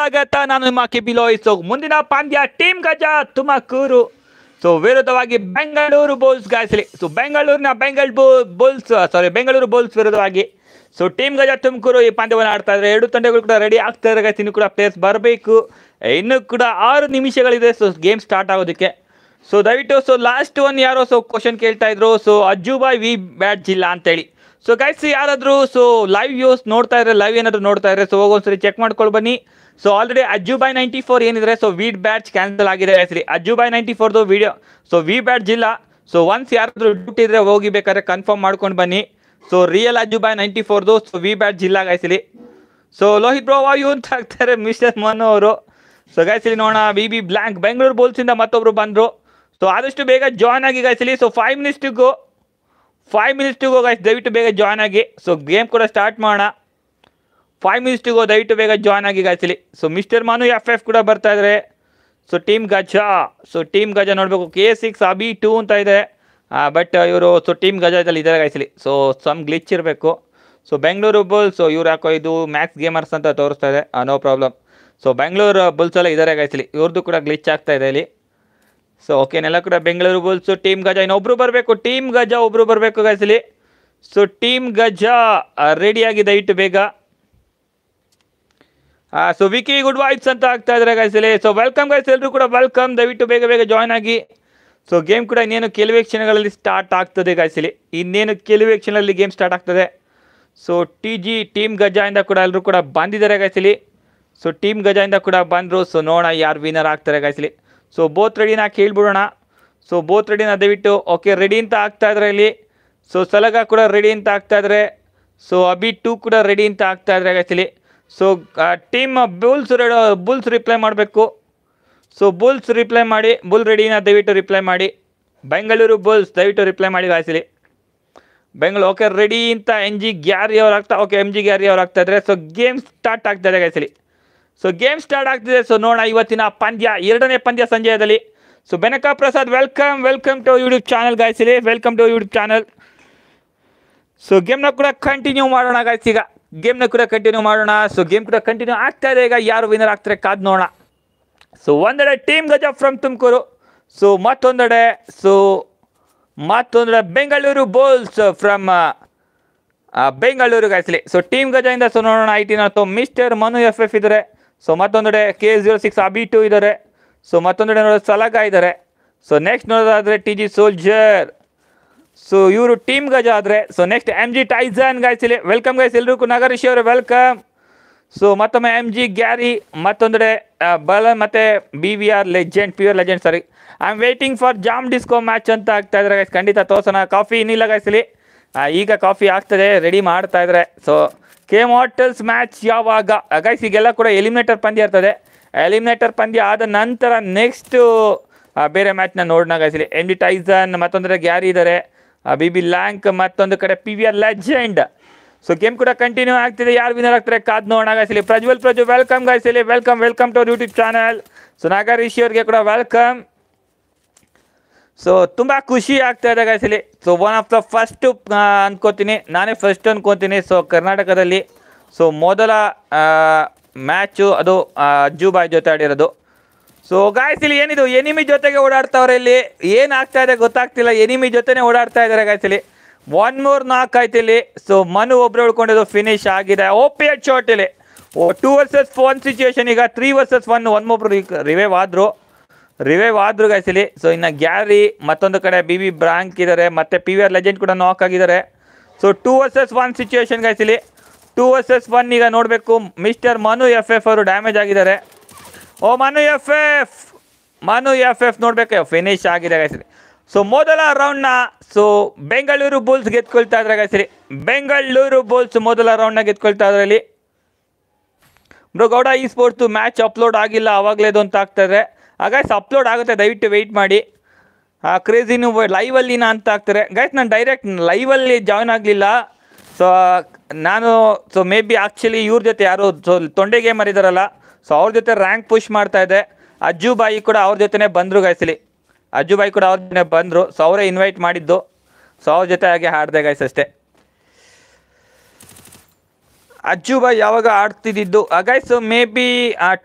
ಸ್ವಾಗತ ನಾನು ನಿಮ್ಮ ಕಿಬಿಲೋಯಿ ಸೊ ಮುಂದಿನ ಪಂದ್ಯ ಟೀಮ್ ಗಜ ತುಮಕೂರು ಸೊ ವಿರುದ್ಧವಾಗಿ ಬೆಂಗಳೂರು ಬೋಲ್ಸ್ ಗಾಯಿಸಲಿ ಸೊ ಬೆಂಗಳೂರಿನ Bengaluru Bulls sorry Bengaluru Bulls ವಿರುದ್ಧವಾಗಿ ಸೊ ಟೀಮ್ ಗಜ ತುಮಕೂರು ಈ ಪಂದ್ಯವನ್ನು ಆಡ್ತಾ ಇದ್ದಾರೆ ಎರಡು ತಂಡಗಳು ಕೂಡ ರೆಡಿ ಆಗ್ತಾ ಇದ್ದಾರೆ ಇನ್ನು ಕೂಡ ಪ್ಲೇಸ್ ಬರಬೇಕು ಇನ್ನೂ ಕೂಡ ಆರು ನಿಮಿಷಗಳಿದೆ ಸೊ ಗೇಮ್ ಸ್ಟಾರ್ಟ್ ಆಗೋದಕ್ಕೆ ಸೊ ದಯವಿಟ್ಟು ಸೊ ಲಾಸ್ಟ್ ಒನ್ ಯಾರೋ ಸೊ ಕ್ವಶನ್ ಕೇಳ್ತಾ ಇದ್ರು ಸೊ ಅಜ್ಜುಬಾಯ್ ವಿ ಬ್ಯಾಟ್ ಜಿಲ್ಲ ಅಂತೇಳಿ ಸೊ ಗೈಸ್ ಯಾರಾದರೂ ಸೊ ಲೈವ್ ಯೂಸ್ ನೋಡ್ತಾ ಇದ್ರೆ ಲೈವ್ ಏನಾದರೂ ನೋಡ್ತಾ ಇದ್ರೆ ಸೊ ಹೋಗೊಂದ್ಸರಿ ಚೆಕ್ ಮಾಡ್ಕೊಳ್ಬನ್ನಿ ಬನ್ನಿ so already Ajju Bhai ninety four ಏನಿದ್ರೆ ಸೊ ವೀಡ್ ಬ್ಯಾಚ್ ಕ್ಯಾನ್ಸಲ್ ಆಗಿದೆ ಹೆಸರಿ ಅಜ್ಜು ಬೈ ನೈಂಟಿ ಫೋರ್ದು ವಿಡಿಯೋ ಸೊ ವಿ ಬ್ಯಾಟ್ ಜಿಲ್ಲಾ ಸೊ ಒನ್ಸ್ ಯಾರಾದರೂ ಡ್ಯೂಟಿ ಇದ್ರೆ ಹೋಗಿ ಬೇಕಾದ್ರೆ ಕನ್ಫರ್ಮ್ ಮಾಡ್ಕೊಂಡು ಬನ್ನಿ so real Ajju Bhai ninety ಫೋರ್ದು ಸೊ ವಿ ಬ್ಯಾಟ್ ಜಿಲ್ಲಾ ಗಾಯಿಸಲಿ ಸೊ ಲೋಹಿತ್ ಬ್ರೋ ವಾಯು ಅಂತ ಆಗ್ತಾರೆ ಮಿಸ್ಟರ್ ಮನು ಅವರು ಸೊ ಗಾಯ್ಸಿಲಿ ನೋಡೋಣ ಬಿ ಬಿ ಬ್ಲ್ಯಾಂಕ್ ಬೆಂಗಳೂರು ಬೋಲ್ಸಿಂದ ಮತ್ತೊಬ್ರು ಬಂದರು ಸೊ ಆದಷ್ಟು ಬೇಗ ಜಾಯ್ನ್ ಆಗಿ ಗಾಯ್ಸಿಲಿ ಸೊ ಫೈವ್ ಮಿನಿಟ್ಸ್ಗೂ ಫೈವ್ ಮಿನಿಟ್ಸ್ಗೂ ಟು ದಯವಿಟ್ಟು ಬೇಗ ಜಾಯ್ನ್ ಆಗಿ ಸೊ ಗೇಮ್ ಕೂಡ ಸ್ಟಾರ್ಟ್ ಮಾಡೋಣ ಫೈವ್ ಮಿನಿಟ್ಸ್ಟಿಗೆ ದಯವಿಟ್ಟು ಬೇಗ ಜಾಯ್ನ್ ಆಗಿ ಗಾಯಿಸಲಿ so mister Manu F F ಕೂಡ ಬರ್ತಾ ಇದ್ದಾರೆ so team Gaja so team Gaja ನೋಡಬೇಕು ಕೆ ಸಿಕ್ಸ್ ಬಿ ಟೂ ಅಂತ ಇದೆ ಬಟ್ ಇವರು ಸೊ ಟೀಮ್ ಗಜದಲ್ಲಿ ಇದ್ದಾರೆ ಗಾಯಿಸಲಿ ಸೊ ಸಮ್ ಗ್ಲಿಚ್ ಇರಬೇಕು ಸೊ ಬೆಂಗಳೂರು ಬುಲ್ಸ್ ಇವ್ರು ಹಾಕೋ ಇದು ಮ್ಯಾಕ್ಸ್ ಗೇಮರ್ಸ್ ಅಂತ ತೋರಿಸ್ತಾ ಇದೆ no problem so Bengaluru Bulls ಎಲ್ಲ ಇದ್ದಾರೆ ಗಾಯಿಸಲಿ ಇವ್ರದ್ದು ಕೂಡ ಗ್ಲಿಚ್ ಆಗ್ತಾ ಇದೆ ಇಲ್ಲಿ ಸೊ ಓಕೆನೆಲ್ಲ ಕೂಡ ಬೆಂಗಳೂರು ಬುಲ್ಸು ಟೀಮ್ ಗಜ ಇನ್ನೊಬ್ರು ಬರಬೇಕು ಟೀಮ್ ಗಜ ಒಬ್ಬರು ಬರಬೇಕು ಗಾಯಿಸಲಿ ಸೊ ಟೀಮ್ ಗಜ ರೆಡಿಯಾಗಿ ದಯವಿಟ್ಟು ಬೇಗ ಸೊ ವಿಕಿ ಗುಡ್ ವೈಬ್ಸ್ ಅಂತ ಆಗ್ತಾ ಇದ್ರೆ ಗೈಸ್ ಇಲ್ಲಿ ಸೊ ವೆಲ್ಕಮ್ ಗೈಸ್ ಎಲ್ಲರೂ ಕೂಡ ವೆಲ್ಕಮ್ ದಯವಿಟ್ಟು ಬೇಗ ಬೇಗ ಜಾಯ್ನ್ ಆಗಿ ಸೊ ಗೇಮ್ ಕೂಡ ಇನ್ನೇನು ಕೆಲವೇ ಕ್ಷಣಗಳಲ್ಲಿ ಸ್ಟಾರ್ಟ್ ಆಗ್ತದೆ ಗೈಸ್ ಇಲ್ಲಿ ಇನ್ನೇನು ಕೆಲವೇ ಕ್ಷಣದಲ್ಲಿ ಗೇಮ್ ಸ್ಟಾರ್ಟ್ ಆಗ್ತದೆ ಸೊ ಟಿ ಜಿ ಟೀಮ್ ಗಜಾಯಿಂದ ಕೂಡ ಎಲ್ಲರೂ ಕೂಡ ಬಂದಿದ್ದಾರೆ ಗೈಸ್ ಇಲ್ಲಿ ಸೊ ಟೀಮ್ ಗಜಾಯಿಂದ ಕೂಡ ಬಂದರು ಸೊ ನೋಡೋಣ ಯಾರು ವಿನರ್ ಆಗ್ತಾರೆ ಗೈಸ್ ಇಲ್ಲಿ ಸೊ ಬೋತ್ ರೆಡಿನ ಕೇಳ್ಬಿಡೋಣ ಸೊ ಬೋತ್ ರೆಡಿನ ದಯವಿಟ್ಟು ಓಕೆ ರೆಡಿ ಅಂತ ಆಗ್ತಾ ಇದ್ರೆ ಇಲ್ಲಿ ಸೊ ಸಲಗ ಕೂಡ ರೆಡಿ ಅಂತ ಆಗ್ತಾ ಇದ್ರೆ ಸೊ ಅಬಿ ಟೂ ಕೂಡ ರೆಡಿ ಅಂತ ಆಗ್ತಾ ಇದ್ರೆ ಗೈಸ್ ಇಲ್ಲಿ so team Bulls Bulls reply ಮಾಡಬೇಕು ಸೊ ಬುಲ್ಸ್ ರಿಪ್ಲೈ ಮಾಡಿ ಬುಲ್ ರೆಡಿನ ದಯವಿಟ್ಟು ರಿಪ್ಲೈ ಮಾಡಿ ಬೆಂಗಳೂರು ಬುಲ್ಸ್ ದಯವಿಟ್ಟು ರಿಪ್ಲೈ ಮಾಡಿ ಗಾಯಿಸಲಿ ಬೆಂಗಳೂರು ಓಕೆ ರೆಡಿ ಅಂತ ಎನ್ ಜಿ ಗ್ಯಾರಿ ಅವ್ರು ಆಗ್ತಾ ಓಕೆ ಎಮ್ ಜಿ ಗ್ಯಾರಿ ಅವ್ರು ಆಗ್ತಾ ಇದ್ದಾರೆ ಸೊ ಗೇಮ್ ಸ್ಟಾರ್ಟ್ ಆಗ್ತಾಯಿದೆ ಗಾಯಿಸಲಿ ಸೊ ಗೇಮ್ ಸ್ಟಾರ್ಟ್ ಆಗ್ತಿದೆ ಸೊ ನೋಡೋಣ ಇವತ್ತಿನ ಪಂದ್ಯ ಎರಡನೇ ಪಂದ್ಯ ಸಂಜಯದಲ್ಲಿ so Benaka Prasad welcome welcome to YouTube channel ಗಾಯಿಸಲಿ welcome to YouTube channel so ಗೇಮ್ನ ಕೂಡ ಕಂಟಿನ್ಯೂ ಮಾಡೋಣ ಈಗ ಗೇಮ್ನ ಕೂಡ ಕಂಟಿನ್ಯೂ ಮಾಡೋಣ ಸೊ ಗೇಮ್ ಕೂಡ ಕಂಟಿನ್ಯೂ ಆಗ್ತಾ ಇದೆ ಈಗ ಯಾರು ವಿನರ್ ಆಗ್ತಾರೆ ಕಾದ್ ನೋಡೋಣ ಸೊ ಒಂದೆಡೆ team Gaja from Tumakuru so ಮತ್ತೊಂದೆಡೆ ಸೊ ಮತ್ತೊಂದೆಡೆ ಬೆಂಗಳೂರು ಬೋಲ್ಸ್ ಫ್ರಮ್ ಬೆಂಗಳೂರು ಗಾಯಿಸಲಿ ಸೊ ಟೀಮ್ ಇಂದ ಸೊ ನೋಡೋಣ ಐ ಟಿನ so Mister Manu F F ಇದ್ದಾರೆ ಸೊ ಮತ್ತೊಂದೆಡೆ K S zero six Abhi two ಇದ್ದಾರೆ ಸೊ ಮತ್ತೊಂದೆಡೆ ನೋಡೋದು ಸಲಗ ಇದ್ದಾರೆ ಸೊ ನೆಕ್ಸ್ಟ್ ನೋಡೋದಾದರೆ ಟಿ ಜಿ ಸೋಲ್ಜರ್ ಸೊ ಇವರು ಟೀಮ್ ಗಜ ಆದರೆ so next M G Tyson guys ಇಲ್ಲಿ ವೆಲ್ಕಮ್ ಗಾಯ್ಸ್ ಎಲ್ರಿಗೂ ನಗರ ಋಷಿ ವೆಲ್ಕಮ್ ಸೊ ಮತ್ತೊಮ್ಮೆ ಎಮ್ ಜಿ ಗ್ಯಾರಿ ಮತ್ತೊಂದೆಡೆ ಬಲ ಮತ್ತು B V R legend pure legend sorry I am waiting for jam disco match ಅಂತ ಆಗ್ತಾ ಇದ್ರೆ ಗಾಯ್ಸ್ ಖಂಡಿತ ತೋರ್ಸೋಣ ಕಾಫಿ ಇನ್ನಿಲ್ಲ ಗಾಯ್ಸ್ ಇಲ್ಲಿ ಈಗ ಕಾಫಿ ಆಗ್ತದೆ ರೆಡಿ ಮಾಡ್ತಾ ಇದ್ರೆ ಸೊ ಕೆ ಮಾಟಲ್ಸ್ ಮ್ಯಾಚ್ ಯಾವಾಗ ಗಾಯ್ಸ್ ಈಗೆಲ್ಲ ಕೂಡ ಎಲಿಮಿನೇಟರ್ ಪಂದ್ಯ ಇರ್ತದೆ ಎಲಿಮಿನೇಟರ್ ಪಂದ್ಯ ಆದ ನಂತರ ನೆಕ್ಸ್ಟ್ ಬೇರೆ ಮ್ಯಾಚ್ನ ನೋಡೋಣ ಗಾಯಿಸಿಲಿ ಇಲ್ಲಿ ಎಮ್ ಡಿ ಟೈಸನ್ ಮತ್ತೊಂದರೆ ಗ್ಯಾರಿ ಇದ್ದಾರೆ ಬಿ ಬಿ ಲ್ಯಾಂಕ್ ಮತ್ತೊಂದು ಕಡೆ P V R legend so game ಕೂಡ ಕಂಟಿನ್ಯೂ ಆಗ್ತಿದೆ ಯಾರು ವಿನರ್ ಆಗ್ತಾರೆ ಕಾದ್ ನೋಡೋಣ ಗಾಯಿಸಲಿ ಪ್ರಜ್ವಲ್ ಪ್ರಜು ವೆಲ್ಕಮ್ ಗಾಯಿಸಲಿ welcome welcome to our YouTube channel so Naga Rishi ಅವ್ರಿಗೆ ಕೂಡ ವೆಲ್ಕಮ್ ಸೊ ತುಂಬ ಖುಷಿ ಆಗ್ತಾ ಇದೆ ಗಾಯಿಸಲಿ so one of the first ಅಂದ್ಕೋತೀನಿ ನಾನೇ ಫಸ್ಟ್ ಅನ್ಕೋತೀನಿ ಸೊ ಕರ್ನಾಟಕದಲ್ಲಿ ಸೊ ಮೊದಲ ಮ್ಯಾಚು ಅದು ಅಜ್ಜು ಬಾಯ್ ಜೊತೆ ಆಡಿರೋದು ಸೊ ಗಾಯ್ಸ್ ಇಲ್ಲಿ ಏನಿದು ಎನಿಮಿ ಜೊತೆಗೆ ಓಡಾಡ್ತಾವ್ರೆ ಇಲ್ಲಿ ಏನಾಗ್ತಾ ಇದೆ ಗೊತ್ತಾಗ್ತಿಲ್ಲ ಎನಿಮಿ ಜೊತೆನೆ ಓಡಾಡ್ತಾ ಇದಾರೆ ಗಾಯ್ಸ್ ಇಲ್ಲಿ ಒನ್ ಮೂರ್ ನಾಕ್ ಆಯ್ತು ಇಲ್ಲಿ ಸೊ ಮನು ಒಬ್ರು ಉಳ್ಕೊಂಡಿದ್ದು ಫಿನಿಶ್ ಆಗಿದೆ ಓಪಿ ಎಡ್ ಶಾಟ್ ಇಲ್ಲಿ ಟೂ ವರ್ಸಸ್ ಒನ್ ಸಿಚುವೇಶನ್ ಈಗ ತ್ರೀ ವರ್ಸಸ್ ಒನ್ ಒನ್ ಒಬ್ರು ರಿವೈವ್ ಆದ್ರು ರಿವೈವ್ ಆದ್ರು ಗಾಯ್ಸ್ ಇಲ್ಲಿ ಸೊ ಇನ್ನು ಗ್ಯಾರಿ ಮತ್ತೊಂದು ಕಡೆ ಬಿ ಬಿ ಬ್ರಾಂಕ್ ಇದ್ದಾರೆ ಮತ್ತೆ ಪಿ ವಿ ಆರ್ ಲೆಜೆಂಡ್ ಕೂಡ ನಾಕ್ ಆಗಿದ್ದಾರೆ so two versus one situation guys ಇಲ್ಲಿ ಟೂ ವರ್ಸಸ್ ಒನ್ ಈಗ ನೋಡಬೇಕು ಮಿಸ್ಟರ್ ಮನು ಎಫ್ ಎಫ್ ಅವರು ಡ್ಯಾಮೇಜ್ ಆಗಿದ್ದಾರೆ oh Manu F F Manu F F ನೋಡಬೇಕು ಫಿನಿಶ್ ಆಗಿದೆ ಗಾಯಸ್ರಿ ಸೊ ಮೊದಲ ರೌಂಡ್ನ ಸೊ ಬೆಂಗಳೂರು ಬುಲ್ಸ್ ಗೆದ್ಕೊಳ್ತಾ ಇದ್ರೆ ಗಾಯಸ್ರಿ ಬೆಂಗಳೂರು ಬುಲ್ಸ್ ಮೊದಲ ರೌಂಡ್ನ ಗೆದ್ಕೊಳ್ತಾ ಇದ್ರಲ್ಲಿ ಇಲ್ಲಿ ಬ್ರೋ ಈ ಸ್ಪೋರ್ಟ್ಸು ಮ್ಯಾಚ್ ಅಪ್ಲೋಡ್ ಆಗಿಲ್ಲ ಅವಾಗಲೇದು ಅಂತ ಆಗ್ತದೆ ಹಾಗಾಗಿ ಅಪ್ಲೋಡ್ ಆಗುತ್ತೆ ದಯವಿಟ್ಟು ವೆಯ್ಟ್ ಮಾಡಿ ಆ ಕ್ರೇಜಿನೂ ಲೈವಲ್ಲಿನ ಅಂತ ಆಗ್ತಾರೆ ಗೈಸ್ ನಾನು ಡೈರೆಕ್ಟ್ ಲೈವಲ್ಲಿ ಜಾಯ್ನ್ ಆಗಲಿಲ್ಲ ಸೊ ನಾನು ಸೊ ಮೇ ಬಿ ಆ್ಯಕ್ಚುಲಿ ಇವ್ರ ಜೊತೆ ಯಾರು ಸೊ ತೊಂಡೆ ಗೇಮರ್ ಇದ್ದಾರಲ್ಲ ಸೊ ಅವ್ರ ಜೊತೆ ರ್ಯಾಂಕ್ ಪುಷ್ ಮಾಡ್ತಾ ಇದೆ ಅಜ್ಜು ಬಾಯಿ ಕೂಡ ಅವ್ರ ಜೊತೆನೇ ಬಂದರು ಗಾಯಿಸಲಿ ಅಜ್ಜು ಕೂಡ ಅವ್ರ ಜೊತೆ ಬಂದರು ಸೊ ಅವರೇ ಇನ್ವೈಟ್ ಮಾಡಿದ್ದು ಸೊ ಅವ್ರ ಜೊತೆ ಹಾಗೆ ಹಾಡಿದೆ ಗೈಸ್ ಅಷ್ಟೇ ಅಜ್ಜು ಬಾಯಿ ಯಾವಾಗ ಆಡ್ತಿದ್ದು guys maybe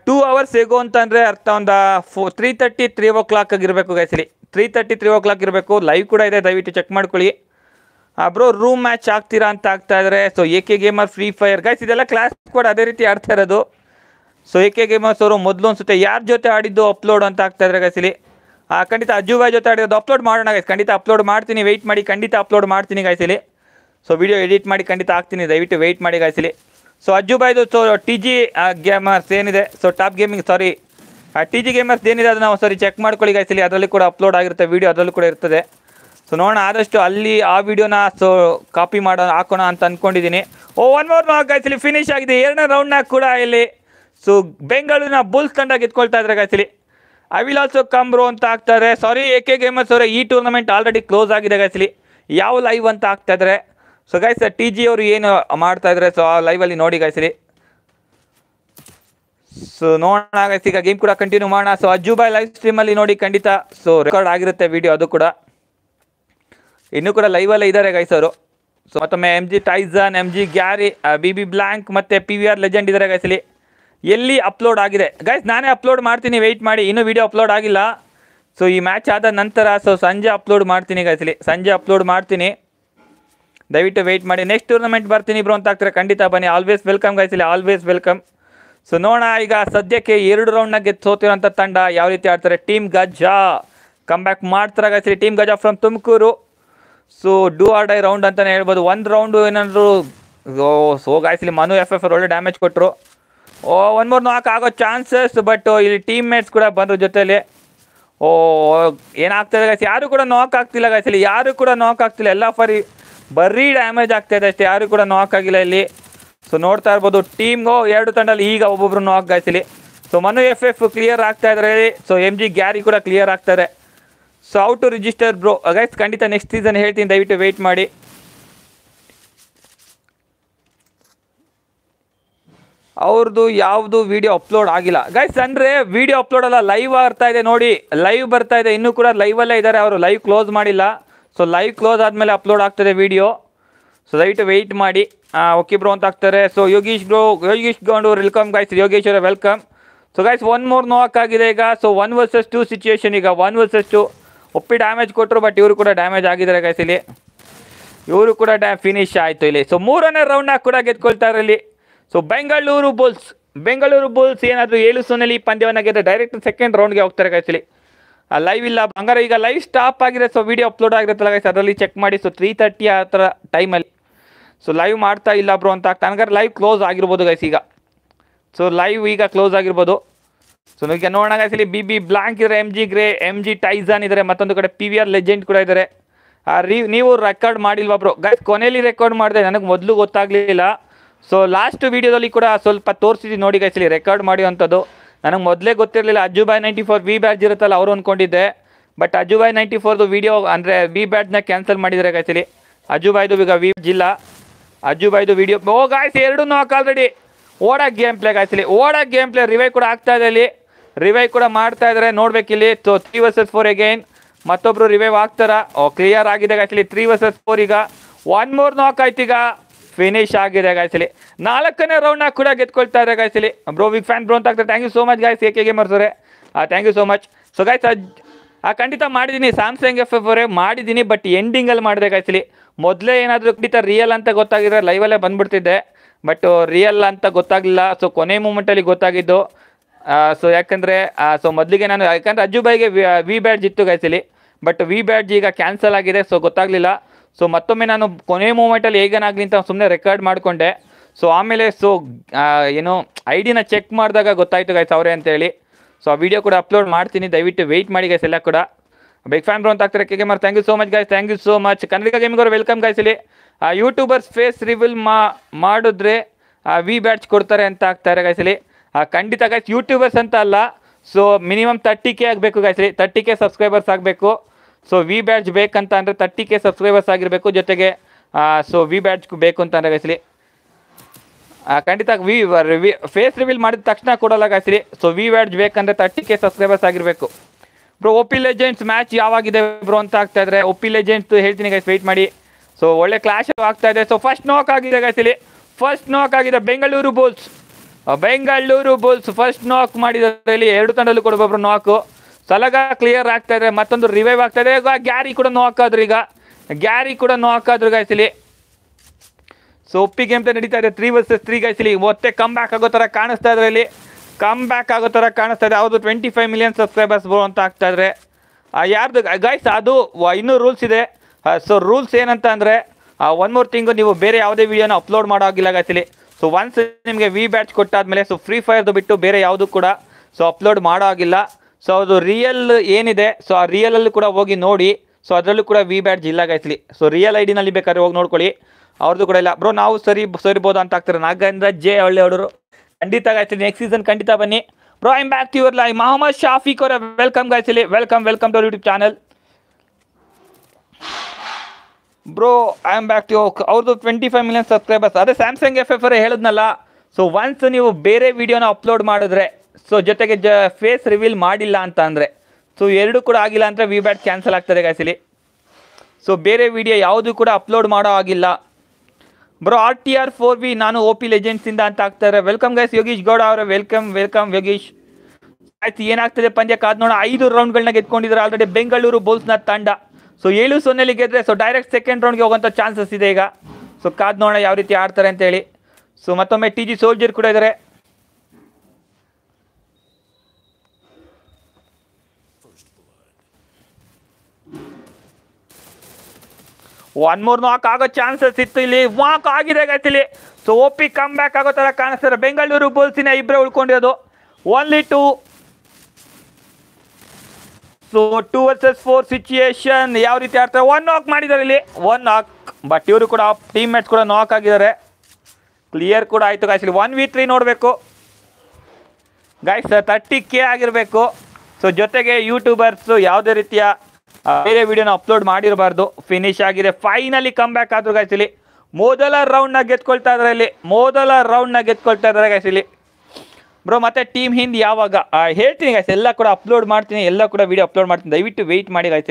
two hours ಹೇಗೋ ಅಂತಂದರೆ ಅರ್ಥ ಒಂದು ಫೋ three thirty three o'clock ಆಗಿರಬೇಕು ಗಾಯಿಸಲಿ three thirty three o'clock ಇರಬೇಕು ಲೈವ್ ಕೂಡ ಇದೆ ದಯವಿಟ್ಟು ಚೆಕ್ ಮಾಡ್ಕೊಳ್ಳಿ ಬ್ರೋ ರೂಮ್ ಮ್ಯಾಚ್ ಆಗ್ತೀರಾ ಅಂತ ಆಗ್ತಾ ಇದ್ರೆ so A K gamer free fire guys ಇದೆಲ್ಲ ಕ್ಲಾಸ್ ಕೂಡ ಅದೇ ರೀತಿ ಆಡ್ತಾ ಇರೋದು ಸೊ ಎ ಕೆ ಗೇಮರ್ಸ್ ಅವರು ಮೊದಲು ಅನ್ಸುತ್ತೆ ಯಾರ ಜೊತೆ ಆಡಿದ್ದು ಅಪ್ಲೋಡ್ ಅಂತ ಆಗ್ತಾ ಇದ್ರೆ ಗೈಸ್ ಆ ಖಂಡಿತ ಅಜ್ಜು ಜೊತೆ ಆಡಿದ್ದು ಅಪ್ಲೋಡ್ ಮಾಡೋಣ ಗೈಸ್ ಖಂಡಿತ ಅಪ್ಲೋಡ್ ಮಾಡ್ತೀನಿ ವೆಯ್ಟ್ ಮಾಡಿ ಖಂಡಿತ ಅಪ್ಲೋಡ್ ಮಾಡ್ತೀನಿ ಗೈಸ್ ಸೊ ವಿಡಿಯೋ ಎಡಿಟ್ ಮಾಡಿ ಖಂಡಿತ ಹಾಕ್ತೀನಿ ದಯವಿಟ್ಟು ವೆಯ್ಟ್ ಮಾಡಿ guys so Ajju so T G gamers ಏನಿದೆ so top gaming sorry T G gamers ಏನಿದೆ ಅದನ್ನು ನಾವು ಸಾರಿ ಚೆಕ್ ಮಾಡ್ಕೊಳ್ಳಿ ಗೈಸ್ ಅದರಲ್ಲಿ ಕೂಡ ಅಪ್ಲೋಡ್ ಆಗಿರುತ್ತೆ ವೀಡಿಯೋ ಅದರಲ್ಲೂ ಕೂಡ ಇರ್ತದೆ ಸೊ ನೋಡೋಣ ಆದಷ್ಟು ಅಲ್ಲಿ ಆ ವಿಡಿಯೋನ ಸೊ ಕಾಪಿ ಮಾಡೋಣ ಹಾಕೋಣ ಅಂತ ಅಂದ್ಕೊಂಡಿದ್ದೀನಿ oh oh, one more guys ಇಲ್ಲಿ ಫಿನಿಶ್ ಆಗಿದೆ ಎರಡನೇ ರೌಂಡ್ನಾಗ ಕೂಡ ಇಲ್ಲಿ ಸೊ ಬೆಂಗಳೂರಿನ ಬುಲ್ಸ್ ತಂಡ ಗೆದ್ಕೊಳ್ತಾ ಇದ್ದಾರೆ ಗಾಯ್ಸಲಿ ಐ ವಿಲ್ ಆಲ್ಸೋ ಕಮ್ ರೋ ಅಂತ ಹಾಕ್ತಾರೆ ಸಾರಿ ಎ ಕೆ ಗೇಮರ್ಸ್ ಅವರೇ ಈ ಟೂರ್ನಮೆಂಟ್ ಆಲ್ರೆಡಿ ಕ್ಲೋಸ್ ಆಗಿದೆ ಗಾಯಸಿಲಿ ಯಾವ ಲೈವ್ ಅಂತ ಆಗ್ತಾಯಿದ್ರೆ ಇದ್ರೆ ಸೊ ಗಾಯ್ಸ್ ಟಿ ಜಿ ಅವರು ಏನು ಮಾಡ್ತಾ ಇದ್ದಾರೆ ಸೊ ಆ ಲೈವಲ್ಲಿ ನೋಡಿ ಗಾಯಸಿಲಿ ಸೊ ನೋಡೋಣ ಗೈಸ್ ಈಗ ಗೇಮ್ ಕೂಡ ಕಂಟಿನ್ಯೂ ಮಾಡೋಣ ಸೊ ಅಜ್ಜುಬಾಯ್ ಲೈವ್ ಸ್ಟ್ರೀಮಲ್ಲಿ ನೋಡಿ ಖಂಡಿತ ಸೊ ರೆಕಾರ್ಡ್ ಆಗಿರುತ್ತೆ ವಿಡಿಯೋ ಅದು ಕೂಡ ಇನ್ನೂ ಕೂಡ ಲೈವಲ್ಲೇ ಇದ್ದಾರೆ ಗೈಸ್ ಅವರು ಸೊ ಮತ್ತೊಮ್ಮೆ M G Tyson M G Gary B B blank ಮತ್ತು ಪಿ ವಿ ಆರ್ ಲೆಜೆಂಡ್ ಇದ್ದಾರೆ ಗೈಸಲಿ ಎಲ್ಲಿ ಅಪ್ಲೋಡ್ ಆಗಿದೆ ಗೈಸ್ ನಾನೇ ಅಪ್ಲೋಡ್ ಮಾಡ್ತೀನಿ ವೆಯ್ಟ್ ಮಾಡಿ ಇನ್ನೂ ವೀಡಿಯೋ ಅಪ್ಲೋಡ್ ಆಗಿಲ್ಲ ಸೊ ಈ ಮ್ಯಾಚ್ ಆದ ನಂತರ ಸೊ ಸಂಜೆ ಅಪ್ಲೋಡ್ ಮಾಡ್ತೀನಿ ಗೈಸ್ ಇಲ್ಲಿ ಸಂಜೆ ಅಪ್ಲೋಡ್ ಮಾಡ್ತೀನಿ ದಯವಿಟ್ಟು ವೆಯ್ಟ್ ಮಾಡಿ ನೆಕ್ಸ್ಟ್ ಟೂರ್ನಮೆಂಟ್ ಬರ್ತೀನಿ ಬ್ರೋ ಅಂತ ಆಗ್ತಾರೆ ಖಂಡಿತ ಬನ್ನಿ ಆಲ್ವೇಸ್ ವೆಲ್ಕಮ್ ಗೈಸ್ ಇಲ್ಲಿ ಆಲ್ವೇಸ್ ವೆಲ್ಕಮ್ ಸೊ ನೋಡೋಣ ಈಗ ಸದ್ಯಕ್ಕೆ ಎರಡು ರೌಂಡ್ನಾಗ ಗೆದ್ದು ತಂಡ ಯಾವ ರೀತಿ ಆಡ್ತಾರೆ ಟೀಮ್ ಗಜಾ ಕಮ್ ಬ್ಯಾಕ್ ಮಾಡ್ತಾರೆ ಗೈಸ್ ಇಲ್ಲಿ team Gaja from Tumakuru so do or die round ಅಂತಲೇ ಹೇಳ್ಬೋದು ಒಂದು ರೌಂಡು ಏನಾದರೂ so guys Manu F F ಒಳ್ಳೆ ಡ್ಯಾಮೇಜ್ ಕೊಟ್ಟರು ಓ ಒನ್ ಮೂರು ನಾಲ್ಕು ಆಗೋ ಚಾನ್ಸಸ್ ಬಟ್ ಇಲ್ಲಿ ಟೀಮ್ ಮೇಟ್ಸ್ ಕೂಡ ಬಂದರು ಜೊತೆಯಲ್ಲಿ ಓ ಏನಾಗ್ತಿದೆ ಗೈಸ್ ಯಾರು ಕೂಡ ನಾಕ್ ಆಗ್ತಿಲ್ಲ ಗೈಸ್ ಇಲ್ಲಿ ಯಾರು ಕೂಡ ನಾಕ್ ಆಗ್ತಿಲ್ಲ ಎಲ್ಲ ಫರಿ ಬರೀ ಡ್ಯಾಮೇಜ್ ಆಗ್ತಾ ಇದೆ ಅಷ್ಟೇ ಯಾರು ಕೂಡ ನಾಕ್ ಆಗಿಲ್ಲ ಇಲ್ಲಿ ಸೊ ನೋಡ್ತಾ ಇರ್ಬೋದು ಟೀಮ್ಗೋ ಎರಡು ತಂಡಲ್ಲಿ ಈಗ ಒಬ್ಬೊಬ್ರು ನಾಕ್ ಗೈಸ್ ಇಲ್ಲಿ so Manu F F clear ಆಗ್ತಾ ಇದ್ದಾರೆ ಸೊ ಎಮ್ ಜಿ ಗ್ಯಾರಿ ಕೂಡ ಕ್ಲಿಯರ್ ಆಗ್ತಾರೆ so out to register bro guys ಖಂಡಿತ ನೆಕ್ಸ್ಟ್ ಸೀಸನ್ ಹೇಳ್ತೀನಿ ದಯವಿಟ್ಟು ವೆಯ್ಟ್ ಮಾಡಿ ಅವ್ರದ್ದು ಯಾವುದು ವಿಡಿಯೋ ಅಪ್ಲೋಡ್ ಆಗಿಲ್ಲ ಗೈಸ್ ಅಂದರೆ ವಿಡಿಯೋ ಅಪ್ಲೋಡ್ ಅಲ್ಲ ಲೈವ್ ಆಗ್ತಾ ಇದೆ ನೋಡಿ ಲೈವ್ ಬರ್ತಾ ಇದೆ ಇನ್ನೂ ಕೂಡ ಲೈವಲ್ಲೇ ಇದ್ದಾರೆ ಅವರು ಲೈವ್ ಕ್ಲೋಸ್ ಮಾಡಿಲ್ಲ ಸೊ ಲೈವ್ ಕ್ಲೋಸ್ ಆದಮೇಲೆ ಅಪ್ಲೋಡ್ ಆಗ್ತದೆ ವಿಡಿಯೋ ಸೊ ದಯವಿಟ್ಟು ವೆಯ್ಟ್ ಮಾಡಿ ಓಕೆ ಬ್ರೋ ಅಂತ ಆಗ್ತಾರೆ ಸೊ ಯೋಗೀಶ್ ಬ್ರೋ ಯೋಗೀಶ್ ಗೌಂಡು ವೆಲ್ಕಮ್ ಗೈಸ್ ಯೋಗೇಶ್ ಅವರ welcome so guys one more ಆಗಿದೆ ಈಗ so one versus two situation ಈಗ one versus two OP damage ಕೊಟ್ಟರು ಬಟ್ ಇವರು ಕೂಡ ಡ್ಯಾಮೇಜ್ ಆಗಿದ್ದಾರೆ ಗೈಸ್ ಇಲ್ಲಿ ಇವರು ಕೂಡ ಡ್ಯಾ ಫಿನಿಶ್ ಆಯಿತು ಇಲ್ಲಿ ಸೊ ಮೂರನೇ ರೌಂಡಾಗಿ ಕೂಡ ಗೆದ್ಕೊಳ್ತಾರೆ ಇಲ್ಲಿ so Bengaluru Bulls Bengaluru Bulls ಏನಾದರೂ ಏಳು ಸೊನ್ನೆಲಿ ಪಂದ್ಯವನ್ನು ಗೆದ್ದರೆ ಡೈರೆಕ್ಟ್ ಸೆಕೆಂಡ್ ರೌಂಡ್ಗೆ ಹೋಗ್ತಾರೆ ಆ ಲೈವ್ ಇಲ್ಲ ಹಂಗಾರೆ ಈಗ ಲೈವ್ ಸ್ಟಾಪ್ ಆಗಿದೆ ಸೊ ವಿಡಿಯೋ ಅಪ್ಲೋಡ್ ಆಗಿರುತ್ತಲ್ಲ ಗೈಸ್ ಅದರಲ್ಲಿ ಚೆಕ್ ಮಾಡಿ ಸೊ ತ್ರೀ ತರ್ಟಿ ಆ ಥರ ಟೈಮಲ್ಲಿ ಸೊ ಲೈವ್ ಮಾಡ್ತಾ ಇಲ್ಲ ಬ್ರೋ ಅಂತ ಆಗ್ತಾ ಹಂಗಾರೆ ಲೈವ್ ಕ್ಲೋಸ್ ಆಗಿರ್ಬೋದು ಗೈಸ್ ಈಗ ಸೊ ಲೈವ್ ಈಗ ಕ್ಲೋಸ್ ಆಗಿರ್ಬೋದು ಸೊ ನಿಮಗೆ ನೋಡೋಣ ಗೈಸ್ ಇಲ್ಲಿ ಬಿ ಬಿ ಬ್ಲಾಂಕ್ ಇದ್ದಾರೆ M G Gary M G Tyson ಇದ್ದಾರೆ ಮತ್ತೊಂದು ಕಡೆ ಪಿ ವಿ ಆರ್ ಲೆಜೆಂಡ್ ಕೂಡ ಇದ್ದಾರೆ ಆ ರೀ ನೀವು ರೆಕಾರ್ಡ್ ಮಾಡಿಲ್ವಾ ಬ್ರೋ ಗೈಸ್ ಕೊನೆಯಲ್ಲಿ ರೆಕಾರ್ಡ್ ಮಾಡಿದೆ ನನಗೆ ಮೊದಲು ಗೊತ್ತಾಗಲಿಲ್ಲ ಸೊ ಲಾಸ್ಟ್ ವೀಡಿಯೋದಲ್ಲಿ ಕೂಡ ಸ್ವಲ್ಪ ತೋರಿಸಿದ್ವಿ ನೋಡಿ ಗೈಸಲಿ ರೆಕಾರ್ಡ್ ಮಾಡಿವಂಥದ್ದು ನನಗೆ ಮೊದಲೇ ಗೊತ್ತಿರಲಿಲ್ಲ Ajjubhai ninety four V badge ಇರುತ್ತಲ್ಲ ಅವರು ಅಂದ್ಕೊಂಡಿದ್ದೆ ಬಟ್ ಅಜ್ಜುಬಾಯ್ ನೈಂಟಿ ಫೋರ್ದು ವೀಡಿಯೋ ಅಂದರೆ ವಿ ಬ್ಯಾಡ್ಜ್ನ ಕ್ಯಾನ್ಸಲ್ ಮಾಡಿದರೆ ಗೈಸಲಿ ಅಜುಬಾಯ್ದು ಈಗ ವಿ ಇಲ್ಲ ಅಜುಬಾಯ್ದು ವೀಡಿಯೋ ಓ ಗಾಯ್ಸ್ ಎರಡೂ ಹಾಕಿ ಆಲ್ರೆಡಿ ಓಡೋ ಗೇಮ್ ಪ್ಲೇ ಇಲ್ಲಿ ಓಡಾ ಗೇಮ್ ಪ್ಲೇ ರಿವೈವ್ ಕೂಡ ಆಗ್ತಾ ಇದೆ ಇಲ್ಲಿ ರಿವೈವ್ ಕೂಡ ಮಾಡ್ತಾ ಇದ್ದಾರೆ ಇಲ್ಲಿ so three versus four again ಮತ್ತೊಬ್ರು ರಿವೈವ್ ಆಗ್ತಾರ ಓ ಕ್ಲಿಯರ್ ಆಗಿದೆ ಗಾಯ್ಸಲಿ ತ್ರೀ ವರ್ಸಸ್ ಫೋರ್ ಈಗ ಒನ್ ಮೋರ್ ನಾಕ್ ಆಯ್ತು ಈಗ ಫಿನಿಶ್ ಆಗಿದೆ ಗಾಯಸಲಿ ನಾಲ್ಕನೇ ರೌಂಡ್ನ ಕೂಡ ಗೆದ್ಕೊಳ್ತಾ ಇದೆ ಇಲ್ಲಿ ಬ್ರೋ ವಿಗ್ ಫ್ಯಾನ್ ಬ್ರೋ ಅಂತ ಆಗ್ತಾರೆ thank you so much guys ಏಕೆ ಗೇಮ್ ಆ thank you so much so guys ಆ ಖಂಡಿತ ಮಾಡಿದ್ದೀನಿ ಸ್ಯಾಮ್ಸಂಗ್ ಎಫ್ ಎಫ್ ಅವರೇ ಮಾಡಿದ್ದೀನಿ ಬಟ್ ಎಂಡಿಂಗಲ್ಲಿ ಮಾಡಿದೆ ಇಲ್ಲಿ ಮೊದಲೇ ಏನಾದರೂ ಖಂಡಿತ ರಿಯಲ್ ಅಂತ ಗೊತ್ತಾಗಿದ್ರೆ ಲೈವಲ್ಲೇ ಬಂದ್ಬಿಡ್ತಿದ್ದೆ ಬಟ್ ರಿಯಲ್ ಅಂತ ಗೊತ್ತಾಗಲಿಲ್ಲ ಸೊ ಕೊನೆ ಮೂಮೆಂಟಲ್ಲಿ ಗೊತ್ತಾಗಿದ್ದು ಸೊ ಯಾಕಂದರೆ ಸೊ ಮೊದಲಿಗೆ ನಾನು ಯಾಕಂದರೆ ಅಜ್ಜು ಬಾಯಿಗೆ ವಿ ಬ್ಯಾಡ್ಜ್ ಇತ್ತು ಗಾಯಿಸಲಿ ಬಟ್ ವಿ ಬ್ಯಾಡ್ಜ್ ಈಗ ಕ್ಯಾನ್ಸಲ್ ಆಗಿದೆ ಸೊ ಗೊತ್ತಾಗಲಿಲ್ಲ ಸೊ ಮತ್ತೊಮ್ಮೆ ನಾನು ಕೊನೆ ಮೂಮೆಂಟಲ್ಲಿ ಹೇಗೇನಾಗಲಿ ಅಂತ ಸುಮ್ಮನೆ ರೆಕಾರ್ಡ್ ಮಾಡಿಕೊಂಡೆ ಸೊ ಆಮೇಲೆ ಸೊ ಏನು ಐಡಿನ ಚೆಕ್ ಮಾಡಿದಾಗ ಗೊತ್ತಾಯಿತು ಗೈಸ್ ಅವರೇ ಅಂತೇಳಿ ಸೊ ಆ ವಿಡಿಯೋ ಕೂಡ ಅಪ್ಲೋಡ್ ಮಾಡ್ತೀನಿ ದಯವಿಟ್ಟು ವೆಯ್ಟ್ ಮಾಡಿ ಗೈಸ್ ಎಲ್ಲ ಕೂಡ ಬಿಗ್ ಫ್ಯಾನ್ ಬ್ರೋ ಅಂತ ಆಗ್ತಾರೆ ಕೆ ಮಾರ್ thank you so much guys thank you so much Kannadiga ಗೇಮಿಗರು ವೆಲ್ಕಮ್ ಗೈಸ್ ಇಲ್ಲಿ ಯೂಟ್ಯೂಬರ್ಸ್ ಫೇಸ್ ರಿವೀಲ್ ಮಾ ಮಾಡಿದ್ರೆ ವಿ ಬ್ಯಾಚ್ ಕೊಡ್ತಾರೆ ಅಂತ ಆಗ್ತಾರೆ ಗೈಸ್ ಇಲ್ಲಿ ಖಂಡಿತ ಗೈಸ್ ಯೂಟ್ಯೂಬರ್ಸ್ ಅಂತ ಅಲ್ಲ ಸೊ ಮಿನಿಮಮ್ ತರ್ಟಿ ಕೆ ಆಗಬೇಕು ಗೈಸ್ ಇಲ್ಲಿ ತರ್ಟಿ ಕೆ ಸಬ್ಸ್ಕ್ರೈಬರ್ಸ್ ಆಗಬೇಕು ಸೊ ವಿ ಬ್ಯಾಡ್ಜ್ ಬೇಕಂತ ಅಂದರೆ ತರ್ಟಿ ಕೆ ಸಬ್ಸ್ಕ್ರೈಬರ್ಸ್ ಆಗಿರಬೇಕು ಜೊತೆಗೆ ಸೊ ವಿ ಬ್ಯಾಡ್ಜ್ ಬೇಕು ಅಂತ ಅಂದರೆ ಗೈಸ್ರಿ ಖಂಡಿತ ವಿ ಫೇಸ್ ರಿವೀಲ್ ಮಾಡಿದ ತಕ್ಷಣ ಕೊಡಲ್ಲ ಗೈಸ್ರಿ ಸೊ ವಿ ಬ್ಯಾಡ್ಜ್ ಬೇಕಂದರೆ ತರ್ಟಿ ಕೆ ಸಬ್ಸ್ಕ್ರೈಬರ್ಸ್ ಆಗಿರಬೇಕು ಬ್ರೋ ಒಪಿ ಲೆಜೆಂಡ್ಸ್ ಮ್ಯಾಚ್ ಯಾವಾಗಿದೆ ಬ್ರೋ ಅಂತ ಆಗ್ತಾ ಇದ್ರೆ ಒಪಿ ಲೆಜೆಂಡ್ಸ್ ಹೇಳ್ತೀನಿ ಗೈಸ್ ವೆಯ್ಟ್ ಮಾಡಿ ಸೊ ಒಳ್ಳೆ ಕ್ಲಾಶ್ ಆಗ್ತಾ ಇದೆ ಸೊ ಫಸ್ಟ್ ನೋಕ್ ಆಗಿದೆ ಗೈಸ್ ಫಸ್ಟ್ ನೋಕ್ ಆಗಿದೆ Bengaluru Bulls Bengaluru bulls first knock ಮಾಡಿದ್ರಲ್ಲಿ ಎರಡು ತಂಡಲ್ಲೂ ಕೊಡಬೊಬ್ರು ನಾಕು ಸಲಗ ಕ್ಲಿಯರ್ ಆಗ್ತಾ ಇದೆ ಮತ್ತೊಂದು ರಿವೈವ್ ಆಗ್ತಾ ಇದೆ ಈಗ ಗ್ಯಾರಿ ಕೂಡ ನೋ ಹಾಕಾದ್ರು ಈಗ ಗ್ಯಾರಿ ಕೂಡ ನೋ ಹಾಕಾದ್ರು ಗಾಯಿಸಲಿ ಸೊ ಒಪ್ಪಿಗೆ ಅಂತ ನಡೀತಾ ಇದೆ ತ್ರೀ ವರ್ಸಸ್ ತ್ರೀ ಗಾಯಿಸಲಿ ಮತ್ತೆ ಕಮ್ ಬ್ಯಾಕ್ ಆಗೋ ಥರ ಕಾಣಿಸ್ತಾ ಇದ್ರೆ ಇಲ್ಲಿ ಕಮ್ ಬ್ಯಾಕ್ ಆಗೋ ಥರ ಕಾಣಿಸ್ತಾ ಇದೆ ಹೌದು ಟ್ವೆಂಟಿ ಫೈವ್ ಮಿಲಿಯನ್ ಸಬ್ಸ್ಕ್ರೈಬರ್ಸ್ ಬರೋ ಅಂತ ಆಗ್ತಾ ಇದ್ರೆ ಯಾರ್ದು ಗಾಯ್ಸ್ ಅದು ಇನ್ನೂ ರೂಲ್ಸ್ ಇದೆ ಸೊ ರೂಲ್ಸ್ ಏನಂತ ಅಂದರೆ ಒನ್ ಮೋರ್ ತಿಂಗು ನೀವು ಬೇರೆ ಯಾವುದೇ ವಿಡಿಯೋನ ಅಪ್ಲೋಡ್ ಮಾಡೋ ಆಗಿಲ್ಲ ಇಲ್ಲಿ ಸೊ ಒನ್ಸ್ ನಿಮಗೆ ವಿ ಬ್ಯಾಚ್ ಕೊಟ್ಟಾದ್ಮೇಲೆ ಸೊ ಫ್ರೀ ಫೈರ್ದು ಬಿಟ್ಟು ಬೇರೆ ಯಾವುದು ಕೂಡ ಸೊ ಅಪ್ಲೋಡ್ ಮಾಡೋ ಆಗಿಲ್ಲ ಸೊ ಅದು ರಿಯಲ್ ಏನಿದೆ ಸೊ ಆ ಅಲ್ಲಿ ಕೂಡ ಹೋಗಿ ನೋಡಿ ಸೊ ಅದರಲ್ಲೂ ಕೂಡ ವಿ ಬ್ಯಾಡ್ ಜಿಲ್ಲಾ ಗೈಸ್ಲಿ ಸೊ ರಿಯಲ್ ಐ ಡಿನಲ್ಲಿ ಬೇಕಾದ್ರೆ ಹೋಗಿ ನೋಡ್ಕೊಳ್ಳಿ ಅವ್ರದ್ದು ಕೂಡ ಇಲ್ಲ ಬ್ರೋ ನಾವು ಸರಿ ಸರಿಬೋದು ಅಂತ ಆಗ್ತಾರೆ ನಾಗೇಂದ್ರ ಜೆ ಒಳ್ಳೆ ಅವರು ಖಂಡಿತ ಗಾಯ್ಸಲಿ ನೆಕ್ಸ್ಟ್ ಸೀಸನ್ ಖಂಡಿತ ಬನ್ನಿ bro I'm back to your ಲೈ ಮೊಹಮ್ಮದ್ ಶಾಫಿಕ್ ಅವರ ವೆಲ್ಕಮ್ ಗಾಯ್ಸಲಿ welcome welcome to YouTube channel bro I am back to ಅವ್ರದ್ದು ಟ್ವೆಂಟಿ ಫೈವ್ ಮಿಲಿಯನ್ ಸಬ್ಸ್ಕ್ರೈಬರ್ಸ್ ಅದೇ ಸ್ಯಾಮ್ಸಂಗ್ ಎಫ್ ಎಫ್ ಅವರೇ ಹೇಳಿದ್ನಲ್ಲ ಸೊ ಒನ್ಸ್ ನೀವು ಬೇರೆ ವಿಡಿಯೋನ ಅಪ್ಲೋಡ್ ಮಾಡಿದ್ರೆ ಸೊ ಜೊತೆಗೆ ಜ ಫೇಸ್ ರಿವೀಲ್ ಮಾಡಿಲ್ಲ ಅಂತ ಅಂದರೆ ಸೊ ಎರಡೂ ಕೂಡ ಆಗಿಲ್ಲ ಅಂದರೆ ವಿ ಬ್ಯಾಟ್ ಕ್ಯಾನ್ಸಲ್ ಆಗ್ತದೆ ಗಾಯಸಿಲಿ ಸೊ ಬೇರೆ ವಿಡಿಯೋ ಯಾವುದು ಕೂಡ ಅಪ್ಲೋಡ್ ಮಾಡೋ ಆಗಿಲ್ಲ bro R T R four V ನಾನು ಓ ಪಿ ಲೆಜೆಂಡ್ಸಿಂದ ಅಂತ ಆಗ್ತಾರೆ ವೆಲ್ಕಮ್ ಗೈಸ್ ಯೋಗೀಶ್ ಗೌಡ ಅವರ ವೆಲ್ಕಮ್ ವೆಲ್ಕಮ್ ಯೋಗೀಶ್ ಆಯ್ತು ಏನಾಗ್ತದೆ ಪಂದ್ಯ ಕಾದ್ ನೋಡ ಐದು ರೌಂಡ್ಗಳನ್ನ ಗೆದ್ಕೊಂಡಿದ್ದಾರೆ ಆಲ್ರೆಡಿ ಬೆಂಗಳೂರು ಬೋಲ್ಸ್ನ ತಂಡ ಸೊ ಏಳು ಸೊನ್ನೆಲಿ ಗೆದ್ರೆ ಸೊ ಡೈರೆಕ್ಟ್ ಸೆಕೆಂಡ್ ರೌಂಡ್ಗೆ ಹೋಗೋಂಥ ಚಾನ್ಸಸ್ ಇದೆ ಈಗ ಸೊ ಕಾದ್ ನೋಡೋಣ ಯಾವ ರೀತಿ ಆಡ್ತಾರೆ ಅಂತೇಳಿ ಸೊ ಮತ್ತೊಮ್ಮೆ ಟಿ ಜಿ ಸೋಲ್ಜರ್ ಕೂಡ ಇದ್ದಾರೆ ಒನ್ ಮೂರ್ ನಾಕ್ ಆಗೋ ಚಾನ್ಸಸ್ ಇತ್ತು ಇಲ್ಲಿ ವಾಕ್ ಆಗಿದೆ ಇಲ್ಲಿ ಸೊ ಓಪಿ ಕಮ್ ಬ್ಯಾಕ್ ಆಗೋ ಥರ ಕಾಣಿಸ್ತಾರೆ ಬೆಂಗಳೂರು ಬೋಲ್ಸಿನ ಇಬ್ಬರೇ ಉಳ್ಕೊಂಡಿರೋದು only two so two versus four situation ಯಾವ ರೀತಿ ಆಡ್ತಾರೆ ಒನ್ ನಾಕ್ ಮಾಡಿದ್ದಾರೆ ಇಲ್ಲಿ ಒನ್ ನಾಕ್ ಬಟ್ ಇವರು ಕೂಡ ಟೀಮ್ ಮೇಟ್ಸ್ ಕೂಡ ನಾಕ್ ಆಗಿದ್ದಾರೆ ಕ್ಲಿಯರ್ ಕೂಡ ಆಯಿತು ಗಾಯ್ಸ್ ಇಲ್ಲಿ ಒನ್ ವಿ ತ್ರೀ ನೋಡಬೇಕು ಗಾಯ್ಸ್ ತರ್ಟಿ ಕೆ ಆಗಿರಬೇಕು ಸೊ ಜೊತೆಗೆ ಯೂಟ್ಯೂಬರ್ಸು ಯಾವುದೇ ರೀತಿಯ ಬೇರೆ ವಿಡಿಯೋನ ಅಪ್ಲೋಡ್ ಮಾಡಿರಬಾರ್ದು ಫಿನಿಶ್ ಆಗಿದೆ ಫೈನಲಿ ಕಮ್ ಬ್ಯಾಕ್ ಆದ್ರೂ ಗಾಯ್ಸ್ ಮೊದಲ ರೌಂಡ್ನ ಗೆದ್ಕೊಳ್ತಾ ಇದ್ದಾರೆ ಇಲ್ಲಿ ಮೊದಲ ರೌಂಡ್ನ ಗೆದ್ಕೊಳ್ತಾ ಇದ್ದಾರೆ ಗಾಯ್ಸ್ ಬ್ರೋ ಮತ್ತೆ ಟೀಮ್ ಹಿಂದೆ ಯಾವಾಗ ಹೇಳ್ತೀನಿ ಗಾಯ್ಸ್ ಎಲ್ಲ ಕೂಡ ಅಪ್ಲೋಡ್ ಮಾಡ್ತೀನಿ ಎಲ್ಲ ಕೂಡ ವಿಡಿಯೋ ಅಪ್ಲೋಡ್ ಮಾಡ್ತೀನಿ ದಯವಿಟ್ಟು ವೆಯ್ಟ್ ಮಾಡಿ ಗಾಯ್ಸ್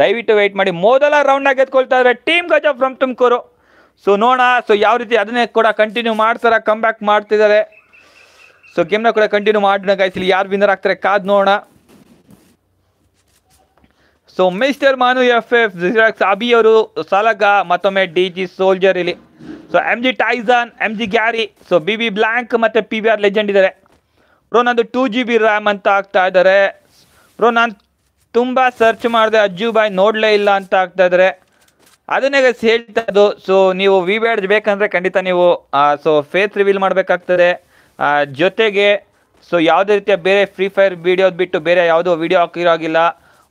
ದಯವಿಟ್ಟು ವೆಯ್ಟ್ ಮಾಡಿ ಮೊದಲ ರೌಂಡ್ನಾಗ ಗೆದ್ಕೊಳ್ತಾ ಇದ್ರೆ team Gaja from Tumakuru so ನೋಡ ಸೊ ಯಾವ ರೀತಿ ಅದನ್ನೇ ಕೂಡ ಕಂಟಿನ್ಯೂ ಮಾಡ್ತಾರ ಕಮ್ ಬ್ಯಾಕ್ ಮಾಡ್ತಿದ್ದಾರೆ ಸೊ ಗೇಮ್ನ ಕೂಡ ಕಂಟಿನ್ಯೂ ಮಾಡೋಣ ಗಾಯ್ಸ್ ಯಾರು ವಿನ್ನರ್ ಆಗ್ತಾರೆ ಕಾದು ನೋಡೋಣ so mister Manu F F xerox Abhi ಅವರು ಸಲಗ ಮತ್ತೊಮ್ಮೆ ಡಿ ಜಿ ಸೋಲ್ಜರ್ ಇಲ್ಲಿ so M G Tyson M G Garry so B B blank ಮತ್ತು ಪಿ ವಿ ಆರ್ ಲೆಜೆಂಡ್ ಇದ್ದಾರೆ ಬ್ರೋ ನಂದು ಟೂ ಜಿ ಬಿ ರ್ಯಾಮ್ ಅಂತ ಆಗ್ತಾ ಇದ್ದಾರೆ ಬ್ರೋ ನಾನು ತುಂಬ ಸರ್ಚ್ ಮಾಡಿದೆ ಅಜ್ಜು ಬಾಯ್ ನೋಡಲೇ ಇಲ್ಲ ಅಂತ ಆಗ್ತಾ ಇದ್ದಾರೆ ಅದನ್ನೇ ಹೇಳ್ತಾ ಇದ್ದು ಸೊ ನೀವು ವಿ ಆರ್ ಬೇಕಂದರೆ ಖಂಡಿತ ನೀವು ಸೊ ಫೇಸ್ ರಿವೀಲ್ ಮಾಡಬೇಕಾಗ್ತದೆ ಜೊತೆಗೆ ಸೊ ಯಾವುದೇ ರೀತಿಯ ಬೇರೆ ಫ್ರೀ ಫೈರ್ ವಿಡಿಯೋದ್ ಬಿಟ್ಟು ಬೇರೆ ಯಾವುದೋ ವೀಡಿಯೋ ಹಾಕಿರೋ ಆಗಿಲ್ಲ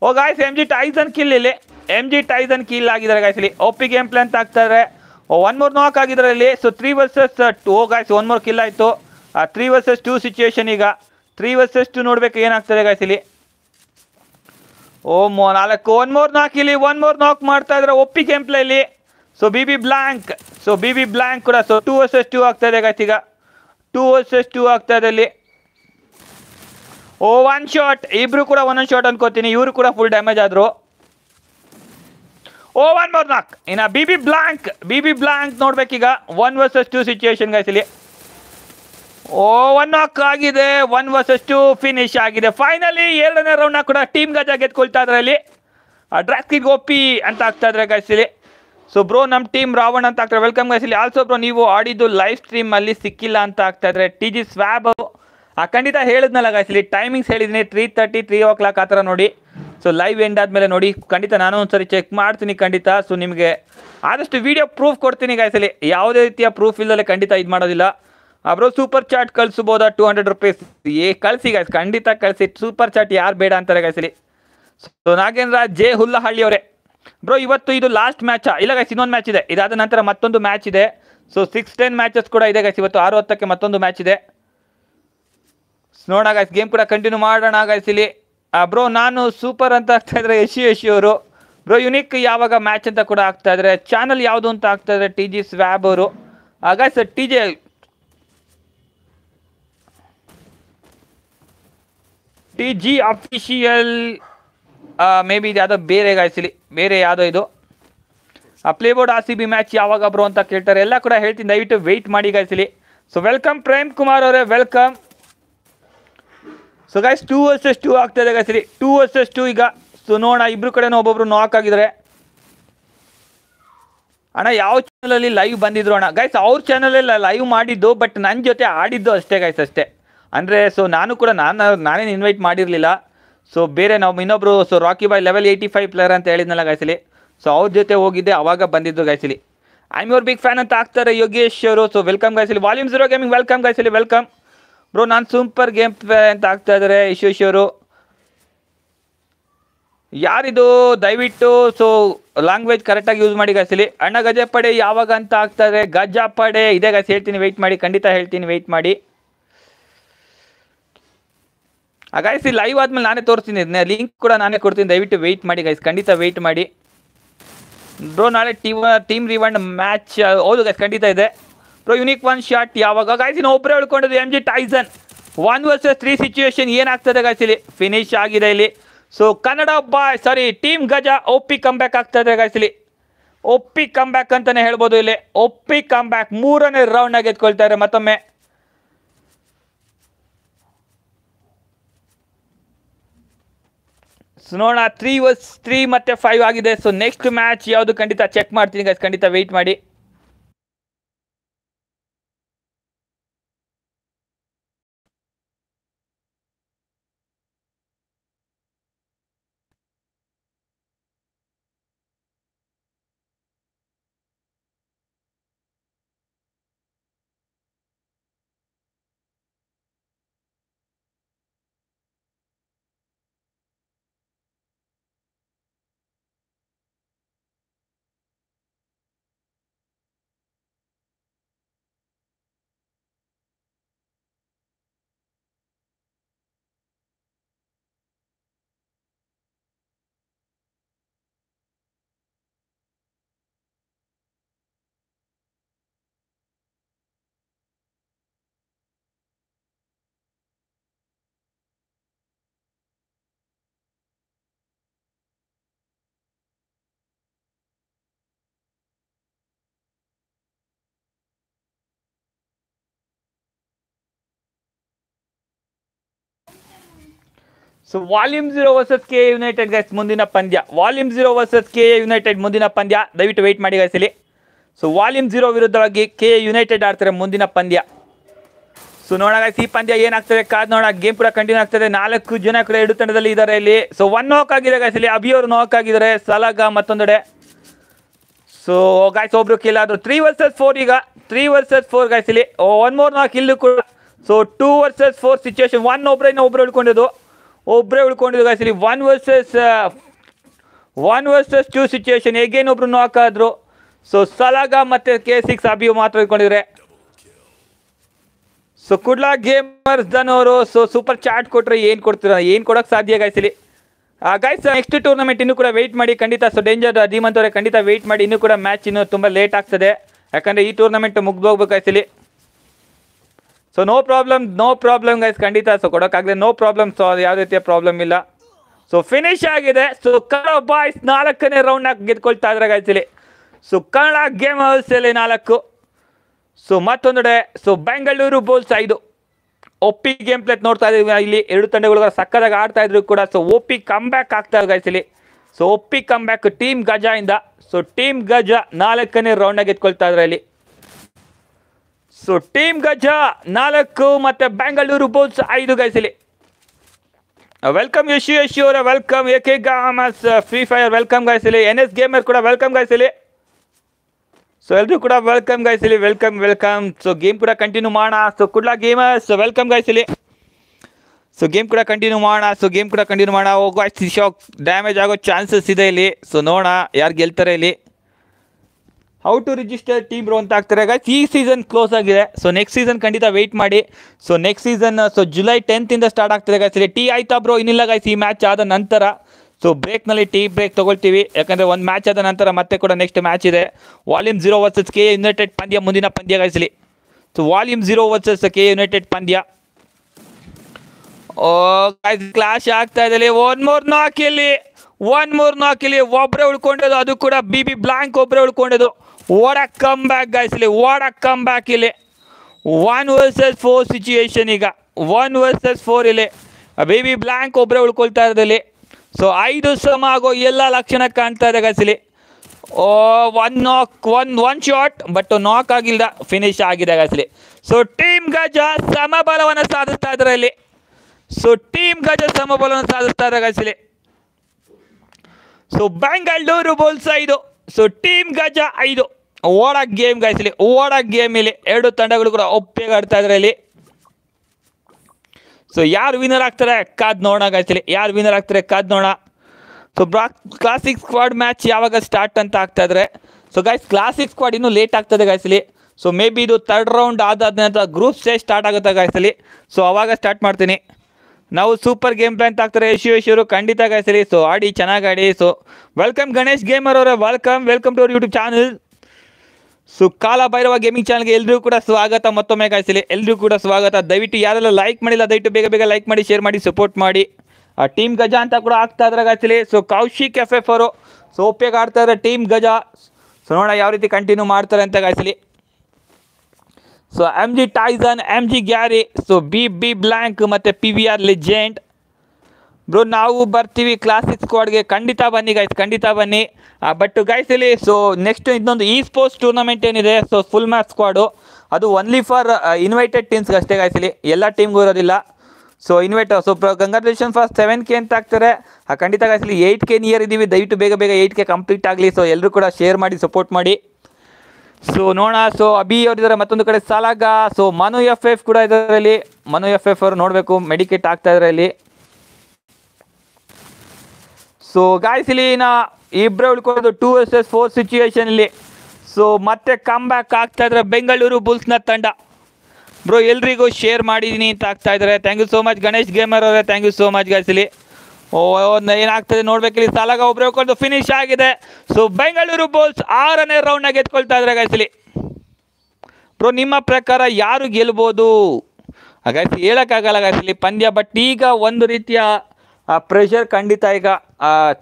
oh guys MG Tyson kill ಇಲ್ಲಿ ಎಂಜಿ ಟೈಜನ್ ಕಿಲ್ ಆಗಿದ್ರು ಗಾಯ್ಸ್ ಇಲ್ಲಿ ಓಪಿ ಗೇಮ್ 플레이 ಅಂತ ಆಗ್ತಿದ್ರೆ 1 ಮೋರ್ ನாக் ಆಗಿದ್ರು ಇಲ್ಲಿ so 3 versus 2 oh guys 1 more kill ಆಯ್ತು 3 ವರ್ಸಸ್ 2 ಸಿಚುಯೇಷನ್ ಈಗ 3 ವರ್ಸಸ್ 2 ನೋಡಬೇಕು ಏನಾಗ್ತರೆ ಗಾಯ್ಸ್ ಇಲ್ಲಿ ಓ ಮೋನಾಲ ಕೋನ್ ಮೋರ್ ನಾಕ್ ಇಲ್ಲಿ 1 ಮೋರ್ ನಾಕ್ ಮಾಡ್ತಾ ಇದ್ರೆ ಓಪಿ ಗೇಮ್ 플레이 ಇಲ್ಲಿ so BB blank so BB blank ಕೂಡ ಸೋ 2 ವರ್ಸಸ್ 2 ಆಗ್ತಿದೆ ಗಾಯ್ಸ್ ಈಗ 2 ವರ್ಸಸ್ 2 ಆಗ್ತಿದೆ ಇಲ್ಲಿ ಓ ಒನ್ ಶಾಟ್ ಇಬ್ರು ಕೂಡ ಒಂದೊಂದು ಶಾಟ್ ಅನ್ಕೋತೀನಿ ಇವರು ಕೂಡ ಫುಲ್ ಡ್ಯಾಮೇಜ್ ಆದ್ರು ಓ ಒನ್ ಮೋರ್ ನಾಕ್ ಇನ್ನ B B blank B B blank ನೋಡ್ಬೇಕೀಗ ಒನ್ ವರ್ಸಸ್ ಟು ಸಿಚುಯೇಷನ್ ಇಲ್ಲಿ ಓ ಒನ್ ನಾಕ್ ಆಗಿದೆ ಒನ್ ವರ್ಸಸ್ ಟು ಫಿನಿಶ್ ಆಗಿದೆ ಫೈನಲಿ ಎರಡನೇ ರೌಂಡ್ನ ಕೂಡ ಟೀಮ್ ಗಜ ಗೆದ್ಕೊಳ್ತಾ ಇದ್ರೆ ಅಲ್ಲಿ ಡ್ರಾಕ್ಟಿಗೆ ಒಪ್ಪಿ ಅಂತ ಆಗ್ತಾ ಇದ್ರೆ ಇಲ್ಲಿ ಸೊ ಬ್ರೋ ನಮ್ಮ ಟೀಮ್ ರಾವಣ್ ಅಂತ ಆಗ್ತಾರೆ ವೆಲ್ಕಮ್ ಗೈಸ್ ಇಲ್ಲಿ ಆಲ್ಸೋ ಬ್ರೋ ನೀವು ಆಡಿದ್ದು ಲೈವ್ ಅಲ್ಲಿ ಸಿಕ್ಕಿಲ್ಲ ಅಂತ ಆಗ್ತಾ ಇದ್ರೆ ಟಿ ಜಿ ಸ್ವ್ಯಾಬ್ ಆ ಖಂಡಿತ ಹೇಳಿದ್ನಲ್ಲ ಗಾಯ್ಸ್ ಇಲ್ಲಿ ಟೈಮಿಂಗ್ಸ್ ಹೇಳಿದ್ದೀನಿ three thirty three o'clock ಆ ಥರ ನೋಡಿ ಸೊ ಲೈವ್ ಎಂಡ್ ಆದಮೇಲೆ ನೋಡಿ ಖಂಡಿತ ನಾನು ಒಂದ್ಸರಿ ಚೆಕ್ ಮಾಡ್ತೀನಿ ಖಂಡಿತ ಸೊ ನಿಮಗೆ ಆದಷ್ಟು ವೀಡಿಯೋ ಪ್ರೂಫ್ ಕೊಡ್ತೀನಿ ಇಲ್ಲಿ ಯಾವುದೇ ರೀತಿಯ ಪ್ರೂಫ್ ಇಲ್ಲದೆ ಖಂಡಿತ ಇದು ಮಾಡೋದಿಲ್ಲ ಅವರು ಸೂಪರ್ ಚಾಟ್ ಕಳಿಸ್ಬೋದಾ ಟೂ ಹಂಡ್ರೆಡ್ ರುಪೀಸ್ ಏ ಕಳಿಸಿ ಗಾಯ್ಸ್ ಖಂಡಿತ ಕಳಿಸಿ ಸೂಪರ್ ಚಾಟ್ ಯಾರು ಬೇಡ ಅಂತಾರೆ ಗಾಯಿಸಲಿ ಸೊ ನಾಗೇಂದ್ರ ಜೆ ಹುಲ್ಲಹಳ್ಳಿ ಅವರೇ ಬ್ರೋ ಇವತ್ತು ಇದು ಲಾಸ್ಟ್ ಮ್ಯಾಚಾ ಇಲ್ಲ ಗಾಯ್ಸ್ ಇನ್ನೊಂದು ಮ್ಯಾಚ್ ಇದೆ ಇದಾದ ನಂತರ ಮತ್ತೊಂದು ಮ್ಯಾಚ್ ಇದೆ ಸೊ ಸಿಕ್ಸ್ ಟೆನ್ ಮ್ಯಾಚಸ್ ಕೂಡ ಇದೆ ಗಾಯ್ಸ್ ಇವತ್ತು ಆರು ಹತ್ತಕ್ಕೆ ಮತ್ತೊಂದು ಮ್ಯಾಚ್ ಇದೆ ನೋಡೋಣ ಗಾಯ್ಸ್ ಗೇಮ್ ಕೂಡ ಕಂಟಿನ್ಯೂ ಮಾಡೋಣ ಗಾಯ್ಸ್ ಇಲ್ಲಿ ಬ್ರೋ ನಾನು ಸೂಪರ್ ಅಂತ ಆಗ್ತಾ ಇದ್ರೆ ಯಶಿ ಯಶಿ ಅವರು ಬ್ರೋ ಯುನಿಕ್ ಯಾವಾಗ ಮ್ಯಾಚ್ ಅಂತ ಕೂಡ ಆಗ್ತಾ ಇದ್ರೆ ಚಾನಲ್ ಯಾವುದು ಅಂತ ಆಗ್ತಾ ಇದ್ರೆ ಟಿ ಜಿ ಸ್ವ್ಯಾಬ್ ಅವರು guys T J T G official maybe ಬಿ ಇದು ಯಾವುದೋ ಬೇರೆ ಗಾಯ್ಸ್ ಇಲ್ಲಿ ಬೇರೆ ಯಾವುದೋ ಇದು ಆ play R C B match ಯಾವಾಗ ಬ್ರೋ ಅಂತ ಕೇಳ್ತಾರೆ ಎಲ್ಲ ಕೂಡ ಹೇಳ್ತೀನಿ ದಯವಿಟ್ಟು ವೆಯ್ಟ್ ಮಾಡಿ ಗಾಯ್ಸ್ ಇಲ್ಲಿ ಸೊ ವೆಲ್ಕಮ್ ಪ್ರೇಮ್ ಕುಮಾರ್ ಅವರೇ welcome so guys two versus two ಆಗ್ತಾಯಿದೆ ಗೈಸ್ ರೀ ಟೂ ವರ್ಸಸ್ ಟೂ ಈಗ ಸೊ ನೋಡ ಇಬ್ರು ಕಡೆ ಒಬ್ಬೊಬ್ರು ನಾಕ್ ಆಗಿದ್ರೆ ಅಣ್ಣ ಯಾವ ಚಾನಲಲ್ಲಿ ಲೈವ್ ಬಂದಿದ್ರು ಅಣ್ಣ ಗೈಸ್ ಅವ್ರ ಚಾನಲಲ್ಲಿ ಲೈವ್ ಮಾಡಿದ್ದು ಬಟ್ ನನ್ನ ಜೊತೆ ಆಡಿದ್ದು ಅಷ್ಟೇ ಗೈಸ್ ಅಷ್ಟೇ ಅಂದರೆ ಸೊ ನಾನು ಕೂಡ ನಾನು ನಾನೇನು ಇನ್ವೈಟ್ ಮಾಡಿರಲಿಲ್ಲ ಸೊ ಬೇರೆ ನಾವು ಇನ್ನೊಬ್ಬರು so Rocky boy level eighty five player ಅಂತ ಹೇಳಿದ್ನಲ್ಲ ಗೈಸಲಿ ಸೊ ಅವ್ರ ಜೊತೆ ಹೋಗಿದ್ದೆ ಅವಾಗ ಬಂದಿದ್ದು ಗೈಸಲಿ ಐ ಯುವರ್ ಬಿಗ್ ಫ್ಯಾನ್ ಅಂತ ಆಗ್ತಾರೆ ಯೋಗೇಶ್ ಅವರು ಸೊ ವೆಲ್ಕಮ್ ಗೈಸಲಿ ವಾಲ್ಯೂಮ್ ಜೀರೋ ಗೇಮಿಂಗ್ ವೆಲ್ಕಮ್ ಗೈಸಲಿ ವೆಲ್ಕಮ್ ಬ್ರೋ ನಾನು ಸೂಪರ್ ಗೇಮ್ ಪ್ಲೇ ಅಂತ ಆಗ್ತಾ ಇದ್ದಾರೆ ಯಶೋಶ್ ಯಾರಿದು ದಯವಿಟ್ಟು ಸೊ ಲ್ಯಾಂಗ್ವೇಜ್ ಕರೆಕ್ಟಾಗಿ ಯೂಸ್ ಮಾಡಿ ಗಸಲಿ ಅಣ್ಣ ಗಜಪಡೆ ಯಾವಾಗ ಅಂತ ಆಗ್ತಾರೆ ಗಜಪಡೆ ಇದೇ ಗಸ ಹೇಳ್ತೀನಿ ವೆಯ್ಟ್ ಮಾಡಿ ಖಂಡಿತ ಹೇಳ್ತೀನಿ ವೆಯ್ಟ್ ಮಾಡಿ ಹಾಗಾಯ್ಸಿ ಲೈವ್ ಆದ್ಮೇಲೆ ನಾನೇ ತೋರಿಸ್ತೀನಿ ಇದನ್ನೇ ಲಿಂಕ್ ಕೂಡ ನಾನೇ ಕೊಡ್ತೀನಿ ದಯವಿಟ್ಟು ವೆಯ್ಟ್ ಮಾಡಿ ಗೈಸ್ ಖಂಡಿತ ವೆಯ್ಟ್ ಮಾಡಿ ಬ್ರೋ ನಾಳೆ ಟೀಮ್ ಟೀಮ್ ರಿವಂಡ್ ಮ್ಯಾಚ್ ಹೌದು ಗೈಸ್ ಖಂಡಿತ ಇದೆ ಬ್ರೋ ಯುನಿಕ್ ಒನ್ ಶಾಟ್ ಯಾವಾಗ ಗಾಯ್ಸ್ ಇನ್ನು ಒಬ್ಬರೇ ಹೇಳ್ಕೊಂಡಿದ್ದು M G Tyson one versus three situation ಏನಾಗ್ತದೆ ಗಾಯ್ಸ್ ಇಲ್ಲಿ ಫಿನಿಶ್ ಆಗಿದೆ ಇಲ್ಲಿ so Kannada boy sorry team Gaja OP come back ಆಗ್ತದೆ ಗಾಯ್ಸ್ ಇಲ್ಲಿ ಒಪ್ಪಿ ಕಂಬ್ಯಾಕ್ ಬ್ಯಾಕ್ ಅಂತಾನೆ ಹೇಳ್ಬೋದು ಇಲ್ಲಿ ಒಪ್ಪಿ ಕಂಬ್ಯಾಕ್ ಮೂರನೇ ರೌಂಡ್ ಆಗಿ ಎತ್ಕೊಳ್ತಾರೆ ಮತ್ತೊಮ್ಮೆ ನೋಡೋಣ ತ್ರೀ ವರ್ಸ್ ತ್ರೀ ಮತ್ತು ಫೈವ್ ಆಗಿದೆ ಸೊ ನೆಕ್ಸ್ಟ್ ಮ್ಯಾಚ್ ಯಾವುದು ಖಂಡಿತ ಚೆಕ್ ಮಾಡ್ತೀನಿ ಗಾಯ್ಸ್ ಖಂಡಿತ ವೆಯ್ಟ್ ಮಾಡಿ so volume zero versus K united guys ಮುಂದಿನ ಪಂದ್ಯ volume zero versus K united ಮುಂದಿನ ಪಂದ್ಯ ದಯವಿಟ್ಟು ವೆಯ್ಟ್ ಮಾಡಿ ಗೈಸ್ ಸೊ ವಾಲ್ಯೂಮ್ ಜೀರೋ ವಿರುದ್ಧವಾಗಿ ಕೆ ಯುನೈಟೆಡ್ ಆಡ್ತಾರೆ ಮುಂದಿನ ಪಂದ್ಯ ಸೊ ನೋಡೋಣ ಈ ಪಂದ್ಯ ಏನಾಗ್ತದೆ ಕಾದ್ ನೋಡೋಣ ಗೇಮ್ ಕೂಡ ಕಂಟಿನ್ಯೂ ಆಗ್ತದೆ ನಾಲ್ಕು ಜನ ಕೂಡ ಎರಡು ತಂಡದಲ್ಲಿ ಇದ್ದಾರೆ ಇಲ್ಲಿ ಸೊ ಒನ್ ನೋಕ್ ಆಗಿದೆ ಗೈಸ್ ಇಲ್ಲಿ ಅಭಿಯವರು ನೋಕ್ ಆಗಿದ್ದಾರೆ ಸಲಗ ಮತ್ತೊಂದೆಡೆ ಸೊ ಗಾಯ್ಸ್ ಒಬ್ರು ಕಿಲ್ ಆದ್ರು ತ್ರೀ ವರ್ಸಸ್ ಫೋರ್ ಈಗ ತ್ರೀ ವರ್ಸಸ್ ಫೋರ್ ಗಾಯ್ಸಲ್ಲಿ ಒನ್ ಮೋರ್ ನಾಲ್ಕು ಇಲ್ಲೂ ಕೂಡ so two versus four situation one ಒಬ್ಬರೇ ಇನ್ನೊಬ್ರು ಹಿಡ್ಕೊಂಡಿದ್ದು ಒಬ್ಬರೇ ಉಳ್ಕೊಂಡಿದ್ರು ಗಾಯ್ಸ್ ಇಲ್ಲಿ one versus one versus two situation ಹೇಗೇನು ಒಬ್ರು ನಾಕ್ ಆದ್ರು ಸೊ ಸಲಾಗ ಮತ್ತು ಕೆ ಸಿಕ್ಸ್ ಅಭಿಯು ಮಾತ್ರ ಉಳ್ಕೊಂಡಿದ್ರೆ ಸೊ ಕುಡ್ಲಾ ಗೇಮರ್ಸ್ ದನವರು ಸೊ ಸೂಪರ್ ಚಾಟ್ ಕೊಟ್ಟರೆ ಏನು ಕೊಡ್ತೀರ ಏನು ಕೊಡೋಕ್ಕೆ ಸಾಧ್ಯ ಗಾಯ್ಸ್ ಇಲ್ಲಿ ಗಾಯ್ಸ್ ನೆಕ್ಸ್ಟ್ ಟೂರ್ನಮೆಂಟ್ ಇನ್ನೂ ಕೂಡ ವೆಯ್ಟ್ ಮಾಡಿ ಖಂಡಿತ ಸೊ ಡೇಂಜರ್ ಧೀಮಂತವ್ರೆ ಖಂಡಿತ ವೆಯ್ಟ್ ಮಾಡಿ ಇನ್ನೂ ಕೂಡ ಮ್ಯಾಚ್ ಇನ್ನೂ ತುಂಬ ಲೇಟ್ ಆಗ್ತದೆ ಯಾಕಂದರೆ ಈ ಟೂರ್ನಮೆಂಟ್ ಮುಗ್ದು ಇಲ್ಲಿ so no problem no problem guys ಖಂಡಿತ ಸೊ ಕೊಡೋಕ್ಕಾಗದೆ ನೋ ಪ್ರಾಬ್ಲಮ್ ಸೊ ಅದು ಯಾವ ರೀತಿಯ ಪ್ರಾಬ್ಲಮ್ ಇಲ್ಲ ಸೊ ಫಿನಿಶ್ ಆಗಿದೆ ಸೊ ಕರ ಬಾಯ್ಸ್ ನಾಲ್ಕನೇ ರೌಂಡ್ ಗೆದ್ಕೊಳ್ತಾ ಇದ್ರೆ ಗೈಸ್ ಇಲ್ಲಿ ಸೊ ಕನ್ನಡ ಗೇಮ್ ಹೌಸ್ ಅಲ್ಲಿ ನಾಲ್ಕು ಸೊ ಮತ್ತೊಂದೆಡೆ ಸೊ ಬೆಂಗಳೂರು ಬೋಲ್ಸ್ ಐದು ಒಪ್ಪಿ ಗೇಮ್ ಪ್ಲೇಟ್ ನೋಡ್ತಾ ಇದ್ದೀವಿ ಇಲ್ಲಿ ಎರಡು ತಂಡಗಳು ಸಕ್ಕದಾಗ ಆಡ್ತಾ ಇದ್ರು ಕೂಡ ಸೊ ಒಪ್ಪಿ ಕಮ್ ಬ್ಯಾಕ್ ಆಗ್ತಾ ಇದೆ ಇಲ್ಲಿ ಸೊ ಒಪ್ಪಿ ಕಮ್ ಬ್ಯಾಕ್ ಟೀಮ್ ಗಜ ಇಂದ ಸೊ ಟೀಮ್ ಗಜ ನಾಲ್ಕನೇ ರೌಂಡ್ ಗೆದ್ಕೊಳ್ತಾ ಇದ್ರೆ ಇಲ್ಲಿ ಸೊ ಟೀಮ್ ಗಜ ನಾಲ್ಕು ಮತ್ತೆ ಬೆಂಗಳೂರು ಬೋಲ್ಸ್ ಐದು ಗೈಸಲಿ ವೆಲ್ಕಮ್ ಯಶು ಯಶು ಅವರ welcome A K gamers free fire welcome ಗಾಯಿಸಲಿ ಎನ್ ಎಸ್ ಗೇಮರ್ ಕೂಡ ವೆಲ್ಕಮ್ ಗಾಯಿಸಲಿ ಸೊ ಎಲ್ಲರೂ ಕೂಡ ವೆಲ್ಕಮ್ ಗಾಯಿಸಲಿ ವೆಲ್ಕಮ್ ವೆಲ್ಕಮ್ ಸೊ ಗೇಮ್ ಕೂಡ ಕಂಟಿನ್ಯೂ ಮಾಡೋಣ ಸೊ ಕುಡ್ಲಾ ಗೇಮರ್ಸ್ ವೆಲ್ಕಮ್ ಗಾಯಿಸಲಿ ಸೊ ಗೇಮ್ ಕೂಡ ಕಂಟಿನ್ಯೂ ಮಾಡೋಣ ಸೊ ಗೇಮ್ ಕೂಡ ಕಂಟಿನ್ಯೂ ಮಾಡೋಣ ಹೋಗುವ ಶಾಕ್ ಡ್ಯಾಮೇಜ್ ಆಗೋ ಚಾನ್ಸಸ್ ಇದೆ ಇಲ್ಲಿ ಸೊ ನೋಡೋಣ ಯಾರು ಗೆಲ್ತಾರೆ ಇಲ್ಲಿ how to register team bro ಅಂತ ಆಗ್ತಾರೆ ಗಾಯ್ಸ್ ಈ ಸೀಸನ್ ಕ್ಲೋಸ್ ಆಗಿದೆ ಸೊ ನೆಕ್ಸ್ಟ್ ಸೀಸನ್ ಖಂಡಿತ ವೆಯ್ಟ್ ಮಾಡಿ so next season so July ಟೆಂತಿಂದ ಸ್ಟಾರ್ಟ್ ಆಗ್ತದೆ ಗಾಯ್ಸ್ ಇಲ್ಲಿ ಟೀ ಆಯ್ತಾ ಬ್ರೋ ಇನ್ನಿಲ್ಲ ಗಾಯ್ಸ್ ಈ ಮ್ಯಾಚ್ ಆದ ನಂತರ ಸೊ ಬ್ರೇಕ್ನಲ್ಲಿ ಟೀ ಬ್ರೇಕ್ ತೊಗೊಳ್ತೀವಿ ಯಾಕಂದರೆ ಒಂದು ಮ್ಯಾಚ್ ಆದ ನಂತರ ಮತ್ತೆ ಕೂಡ ನೆಕ್ಸ್ಟ್ ಮ್ಯಾಚ್ ಇದೆ volume zero versus K united ಪಂದ್ಯ ಮುಂದಿನ ಪಂದ್ಯ ಗಾಯ್ಸಲಿ so volume zero versus K united ಪಂದ್ಯ ಓ ಗಾಯ್ಸ್ ಕ್ಲಾಶ್ ಆಗ್ತಾ ಇದೆ ಒನ್ ಮೋರ್ ನಾಲ್ಕು ಒನ್ ಮೋರ್ ನಾಲ್ಕು ಒಬ್ಬರೇ ಉಳ್ಕೊಂಡಿದ್ದು ಅದು ಕೂಡ ಬಿ ಬಿ ಬ್ಲಾಂಕ್ ಒಬ್ಬರೇ ಉಳ್ಕೊಂಡಿದ್ದು ವಾಟ್ ಕಮ್ ಬ್ಯಾಕ್ ಗಾಯ್ಸ್ ಇಲ್ಲಿ ವಾಟ್ ಕಮ್ ಬ್ಯಾಕ್ ಇಲ್ಲಿ ಒನ್ ವರ್ಸಸ್ ಫೋರ್ ಸಿಚುಯೇಷನ್ ಈಗ ಒನ್ ವರ್ಸಸ್ ಫೋರ್ ಇಲ್ಲಿ ಬೇಬಿ ಬ್ಲ್ಯಾಂಕ್ ಒಬ್ಬರೇ ಉಳ್ಕೊಳ್ತಾ ಇರೋದಲ್ಲಿ ಸೊ ಐದು ಸಮ ಆಗೋ ಎಲ್ಲ ಲಕ್ಷಣ ಕಾಣ್ತಾ ಇದೆ ಗಾಯ್ಸ್ ಇಲ್ಲಿ ಒನ್ ನಾಕ್ ಒನ್ ಒನ್ ಶಾಟ್ ಬಟ್ ನಾಕ್ ಆಗಿಲ್ಲ ಫಿನಿಶ್ ಆಗಿದೆ ಇಲ್ಲಿ ಸೊ ಟೀಮ್ ಗಜ ಸಮಬಲವನ್ನು ಸಾಧಿಸ್ತಾ ಇದ್ರೆ ಇಲ್ಲಿ ಸೊ ಟೀಮ್ ಗಜ ಸಮಬಲವನ್ನು ಸಾಧಿಸ್ತಾ ಗಾಯ್ಸ್ ಇಲ್ಲಿ ಸೊ ಬೆಂಗಳೂರು ಬೋಲ್ಸ ಇದು ಸೊ ಟೀಮ್ ಗಜ ಐದು ಓಡಾ ಗೇಮ್ ಗಾಯಿಸಲಿ ಓಡಾ ಗೇಮ್ ಇಲ್ಲಿ ಎರಡು ತಂಡಗಳು ಕೂಡ ಒಪ್ಪಿಗೆ ಆಡ್ತಾ ಇದ್ರೆ ಇಲ್ಲಿ ಸೊ ಯಾರು ವಿನರ್ ಆಗ್ತಾರೆ ಕಾದ್ ನೋಡೋಣ ಗಾಯಿಸಲಿ ಯಾರು ವಿನರ್ ಆಗ್ತಾರೆ ಕಾದ್ ನೋಡೋಣ ಸೊ ಬ್ರಾಕ್ ಕ್ಲಾಸಿಕ್ ಸ್ಕ್ವಾಡ್ ಮ್ಯಾಚ್ ಯಾವಾಗ ಸ್ಟಾರ್ಟ್ ಅಂತ ಆಗ್ತಾ ಇದ್ರೆ ಸೊ ಗಾಯ್ಸ್ ಕ್ಲಾಸಿಕ್ ಸ್ಕ್ವಾಡ್ ಇನ್ನೂ ಲೇಟ್ ಆಗ್ತದೆ ಗಾಯ್ಸಲಿ ಸೊ ಮೇ ಬಿ ಇದು ತರ್ಡ್ ರೌಂಡ್ ಆದ ನಂತರ ಗ್ರೂಪ್ ಸ್ಟೇಜ್ ಸ್ಟಾರ್ಟ್ ಆಗುತ್ತೆ ಗಾಯಿಸಲಿ ಸೊ ಅವಾಗ ಸ್ಟಾರ್ಟ್ ಮಾಡ್ತೀನಿ ನಾವು ಸೂಪರ್ ಗೇಮ್ ಪ್ಲಾನ್ ತಾಕ್ತಾರೆ ಯಶು ಯಶವರು ಖಂಡಿತ ಗಾಯಿಸಿರಿ ಸೊ ಆಡಿ ಚೆನ್ನಾಗಿ ಆಡಿ ಸೊ ವೆಲ್ಕಮ್ ಗಣೇಶ್ ಗೇಮರ್ ಅವರೇ welcome welcome to our YouTube channel so Kala Bhairava gaming ಚಾನಲ್ಗೆ ಎಲ್ಲರೂ ಕೂಡ ಸ್ವಾಗತ ಮತ್ತೊಮ್ಮೆ ಗಾಯಿಸಲಿ ಎಲ್ಲರೂ ಕೂಡ ಸ್ವಾಗತ ದಯವಿಟ್ಟು ಯಾರೆಲ್ಲ ಲೈಕ್ ಮಾಡಿಲ್ಲ ದಯವಿಟ್ಟು ಬೇಗ ಬೇಗ ಲೈಕ್ ಮಾಡಿ ಶೇರ್ ಮಾಡಿ ಸಪೋರ್ಟ್ ಮಾಡಿ ಆ ಟೀಮ್ ಗಜ ಅಂತ ಕೂಡ ಆಗ್ತಾ ಇದ್ರೆ ಗಾಯಿಸಲಿ ಸೊ ಕೌಶಿಕ್ ಎಫ್ ಎಫ್ ಅವರು ಸೊ ಒಪ್ಪಿಗೆ ಆಡ್ತಾ ಇದ್ದಾರೆ ಟೀಮ್ ಗಜ ಸೊ ನೋಡ ಯಾವ ರೀತಿ ಕಂಟಿನ್ಯೂ ಮಾಡ್ತಾರೆ ಅಂತ ಗಾಯಿಸಲಿ so M G Tyson M G Garry so B B blank ಮತ್ತು P V R legend bro ನಾವು ಬರ್ತೀವಿ ಕ್ಲಾಸಿಕ್ ಸ್ಕ್ವಾಡ್ಗೆ ಖಂಡಿತ ಬನ್ನಿ ಗೈಸ್ ಖಂಡಿತ ಬನ್ನಿ ಬಟ್ ಗೈಸ್ ಇಲ್ಲಿ ಸೊ ನೆಕ್ಸ್ಟ್ ಇನ್ನೊಂದು ಈ ಸ್ಪೋರ್ಟ್ಸ್ ಟೂರ್ನಮೆಂಟ್ ಏನಿದೆ ಸೊ ಫುಲ್ ಮ್ಯಾಚ್ ಸ್ಕ್ವಾಡು ಅದು ಓನ್ಲಿ ಫಾರ್ ಇನ್ವೈಟೆಡ್ ಟೀಮ್ಸ್ಗೆ ಅಷ್ಟೇ ಗೈಸ್ ಇಲ್ಲಿ ಎಲ್ಲ ಟೀಮ್ಗೂ ಇರೋದಿಲ್ಲ so invite so congratulation for seven K ಅಂತ ಹಾಕ್ತಾರೆ ಖಂಡಿತ ಗೈಸ್ ಇಲ್ಲಿ ಏಯ್ಟ್ ಕೆ ನಿಯರ್ ಇದ್ದೀವಿ ದಯವಿಟ್ಟು ಬೇಗ ಬೇಗ ಏಯ್ಟ್ ಕೆ ಕಂಪ್ಲೀಟ್ ಆಗಲಿ ಸೊ ಎಲ್ಲರೂ ಕೂಡ ಶೇರ್ ಮಾಡಿ ಸಪೋರ್ಟ್ ಮಾಡಿ ಸೊ ನೋಡ ಸೊ ಅಭಿ ಅವರಿದ್ದಾರೆ ಮತ್ತೊಂದು ಕಡೆ Salaga so Manu F F ಕೂಡ ಇದರಲ್ಲಿ ಮನು ಎಫ್ ಎಫ್ ಅವರು ನೋಡಬೇಕು ಮೆಡಿಕೇಟ್ ಆಗ್ತಾ ಇದ್ರೆ ಇಲ್ಲಿ ಸೊ ಗಾಯ್ಸ್ ಇಲ್ಲಿ ನಾ ಇಬ್ಬರು ಉಳ್ಕೊಳ್ಳೋದು ಟೂ ಎಸ್ ಎಸ್ ಫೋರ್ ಸಿಚುಯೇಷನ್ ಇಲ್ಲಿ ಸೊ ಮತ್ತೆ ಕಮ್ ಬ್ಯಾಕ್ ಆಗ್ತಾ ಇದ್ರೆ ಬೆಂಗಳೂರು ಬುಲ್ಸ್ ನ ತಂಡ ಬ್ರೋ ಎಲ್ರಿಗೂ ಶೇರ್ ಮಾಡಿದೀನಿ ಅಂತ ಆಗ್ತಾ ಇದಾರೆ thank you so much Ganesh gamer ಅವರೇ thank you so much guys ಇಲ್ಲಿ ಓ ಏನಾಗ್ತದೆ ನೋಡ್ಬೇಕಿಲ್ಲಿ ಸಾಲಾಗ ಒಬ್ಬರೇ ಹೋಗ್ಕೊಂಡು ಫಿನಿಶ್ ಆಗಿದೆ ಸೊ ಬೆಂಗಳೂರು ಬುಲ್ಸ್ ಆರನೇ ರೌಂಡ್ನ ಗೆದ್ಕೊಳ್ತಾ ಇದ್ರೆ ಗಾಯಿಸಲಿ ಬ್ರೋ ನಿಮ್ಮ ಪ್ರಕಾರ ಯಾರು ಗೆಲ್ಬೋದು ಹಾಗಾಗಿ ಹೇಳೋಕ್ಕಾಗಲ್ಲ ಗೈಸ್ಲಿ ಪಂದ್ಯ ಬಟ್ ಈಗ ಒಂದು ರೀತಿಯ ಪ್ರೆಷರ್ ಖಂಡಿತ ಈಗ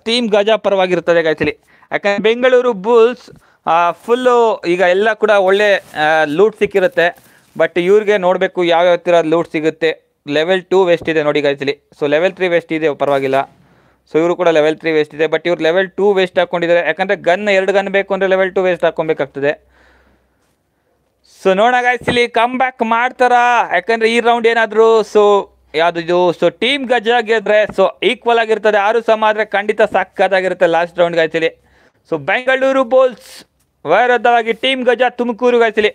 ಟೀಮ್ ಗಜ ಪರವಾಗಿರ್ತದೆ ಗೈಸ್ಲಿ ಯಾಕಂದರೆ ಬೆಂಗಳೂರು ಬುಲ್ಸ್ ಫುಲ್ಲು ಈಗ ಎಲ್ಲ ಕೂಡ ಒಳ್ಳೆ ಲೂಟ್ ಸಿಕ್ಕಿರುತ್ತೆ ಬಟ್ ಇವ್ರಿಗೆ ನೋಡಬೇಕು ಯಾವ್ಯಾವ ಥರ ಲೂಟ್ ಸಿಗುತ್ತೆ ಲೆವೆಲ್ ಟೂ ವೇಸ್ಟ್ ಇದೆ ನೋಡಿ guys so level three vest ಇದೆ ಪರವಾಗಿಲ್ಲ ಸೊ ಇವರು ಕೂಡ ಲೆವೆಲ್ ತ್ರೀ ವೇಸ್ಟ್ ಇದೆ ಬಟ್ ಇವ್ರು ಲೆವೆಲ್ ಟೂ ವೇಸ್ಟ್ ಹಾಕೊಂಡಿದ್ದಾರೆ ಯಾಕಂದರೆ ಗನ್ ಎರಡು ಗನ್ ಬೇಕು ಅಂದರೆ ಲೆವೆಲ್ ಟೂ ವೇಸ್ಟ್ ಹಾಕೊಬೇಕಾಗ್ತದೆ ಸೊ ನೋಡೋಣ ಗಾಯ್ಸ್ ಕಮ್ ಬ್ಯಾಕ್ ಮಾಡ್ತಾರಾ ಯಾಕಂದರೆ ಈ ರೌಂಡ್ ಏನಾದರೂ ಸೊ ಯಾವುದು ಇದು ಸೊ ಟೀಮ್ ಗಜ ಆಗಿದ್ರೆ ಸೊ ಈಕ್ವಲ್ ಆಗಿರ್ತದೆ ಆರು ಸಮ ಆದರೆ ಖಂಡಿತ ಸಕ್ಕತ್ತಾಗಿರುತ್ತೆ ಲಾಸ್ಟ್ ರೌಂಡ್ ಗಾಯಿಸಲಿ ಸೊ ಬೆಂಗಳೂರು ಬೋಲ್ಸ್ ವೈರದ್ದವಾಗಿ team Gaja Tumakuru ಗಾಯಿಸ್ಲಿ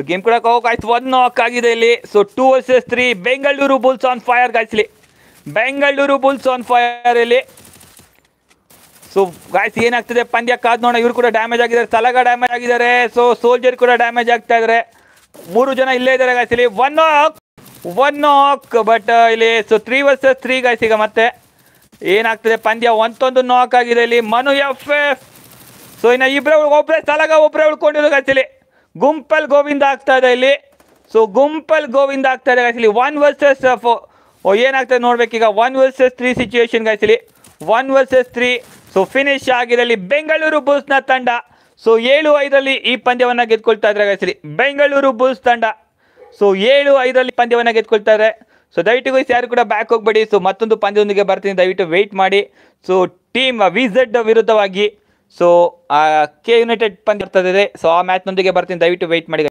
so game ಕೂಡ ಹೋಗಾಯ್ತು ಒನ್ ನಾಕ್ ಆಗಿದೆ ಇಲ್ಲಿ so two versus three Bengaluru bulls on fire guys ಇಲ್ಲಿ ಬೆಂಗಳೂರು ಬುಲ್ಸ್ ಆನ್ ಫೈರ್ ಇಲ್ಲಿ ಸೊ ಗಾಯ್ಸ್ ಏನಾಗ್ತದೆ ಪಂದ್ಯ ಕಾದ್ ನೋಡೋಣ ಇವ್ರು ಕೂಡ ಡ್ಯಾಮೇಜ್ ಆಗಿದ್ದಾರೆ ತಲಗ ಡ್ಯಾಮೇಜ್ ಆಗಿದ್ದಾರೆ ಸೊ ಸೋಲ್ಜರ್ ಕೂಡ ಡ್ಯಾಮೇಜ್ ಆಗ್ತಾ ಇದಾರೆ ಮೂರು ಜನ ಇಲ್ಲೇ ಇದ್ದಾರೆ ಗಾಯ್ಸ್ ಇಲ್ಲಿ ಒನ್ ಆಕ್ ಒನ್ ನಾಕ್ ಬಟ್ ಇಲ್ಲಿ so three versus three guys ಈಗ ಮತ್ತೆ ಏನಾಗ್ತದೆ ಪಂದ್ಯ ಒಂದೊಂದು ನಾಕ್ ಆಗಿದೆ ಇಲ್ಲಿ ಮನು ಎಫ್ ಎಫ್ ಸೊ ಇನ್ನ ಇಬ್ಬರೇ ಒಬ್ಬರೇ ತಲಗ ಒಬ್ಬರೇ ಉಳ್ಕೊಂಡಿರೋ ಗಾಯ್ಸ್ ಇಲ್ಲಿ ಗುಂಪಲ್ ಗೋವಿಂದ ಆಗ್ತಾ ಇದೆ ಇಲ್ಲಿ ಸೊ ಗುಂಪಲ್ ಗೋವಿಂದ ಆಗ್ತಾ ಇದೆ ಇಲ್ಲಿ ಒನ್ ವರ್ಸಸ್ ಏನಾಗ್ತದೆ ನೋಡ್ಬೇಕೀಗ ಒನ್ ವರ್ಸಸ್ ತ್ರೀ ಸಿಚುಯೇಷನ್ ಇಲ್ಲಿ one versus three so finish ಆಗಿದೆ ಇಲ್ಲಿ ಬೆಂಗಳೂರು ನ ತಂಡ ಸೊ ಏಳು ಐದರಲ್ಲಿ ಈ ಪಂದ್ಯವನ್ನ ಗೆದ್ಕೊಳ್ತಾ ಇದ್ರೆ ಗಾಯಿಸಲಿ ಬೆಂಗಳೂರು ಬುಲ್ಸ್ ತಂಡ ಸೊ ಏಳು ಐದರಲ್ಲಿ ಪಂದ್ಯವನ್ನ ಗೆದ್ಕೊಳ್ತಾ ಇದ್ರೆ ಸೊ ದಯವಿಟ್ಟು ಗೈಸ್ ಯಾರು ಕೂಡ ಬ್ಯಾಕ್ ಹೋಗಬೇಡಿ ಸೊ ಮತ್ತೊಂದು ಪಂದ್ಯದೊಂದಿಗೆ ಬರ್ತೀನಿ ದಯವಿಟ್ಟು ವೆಯ್ಟ್ ಮಾಡಿ ಸೊ ಟೀಮ್ ವಿಝೆಡ್ ವಿರುದ್ಧವಾಗಿ ಸೊ ಕೆ ಯುನೈಟೆಡ್ ಪಂದ್ಯ ಬರ್ತದೆ ಸೊ ಆ ನೊಂದಿಗೆ ಬರ್ತೀನಿ ದಯವಿಟ್ಟು ವೆಯ್ಟ್ ಮಾಡಿ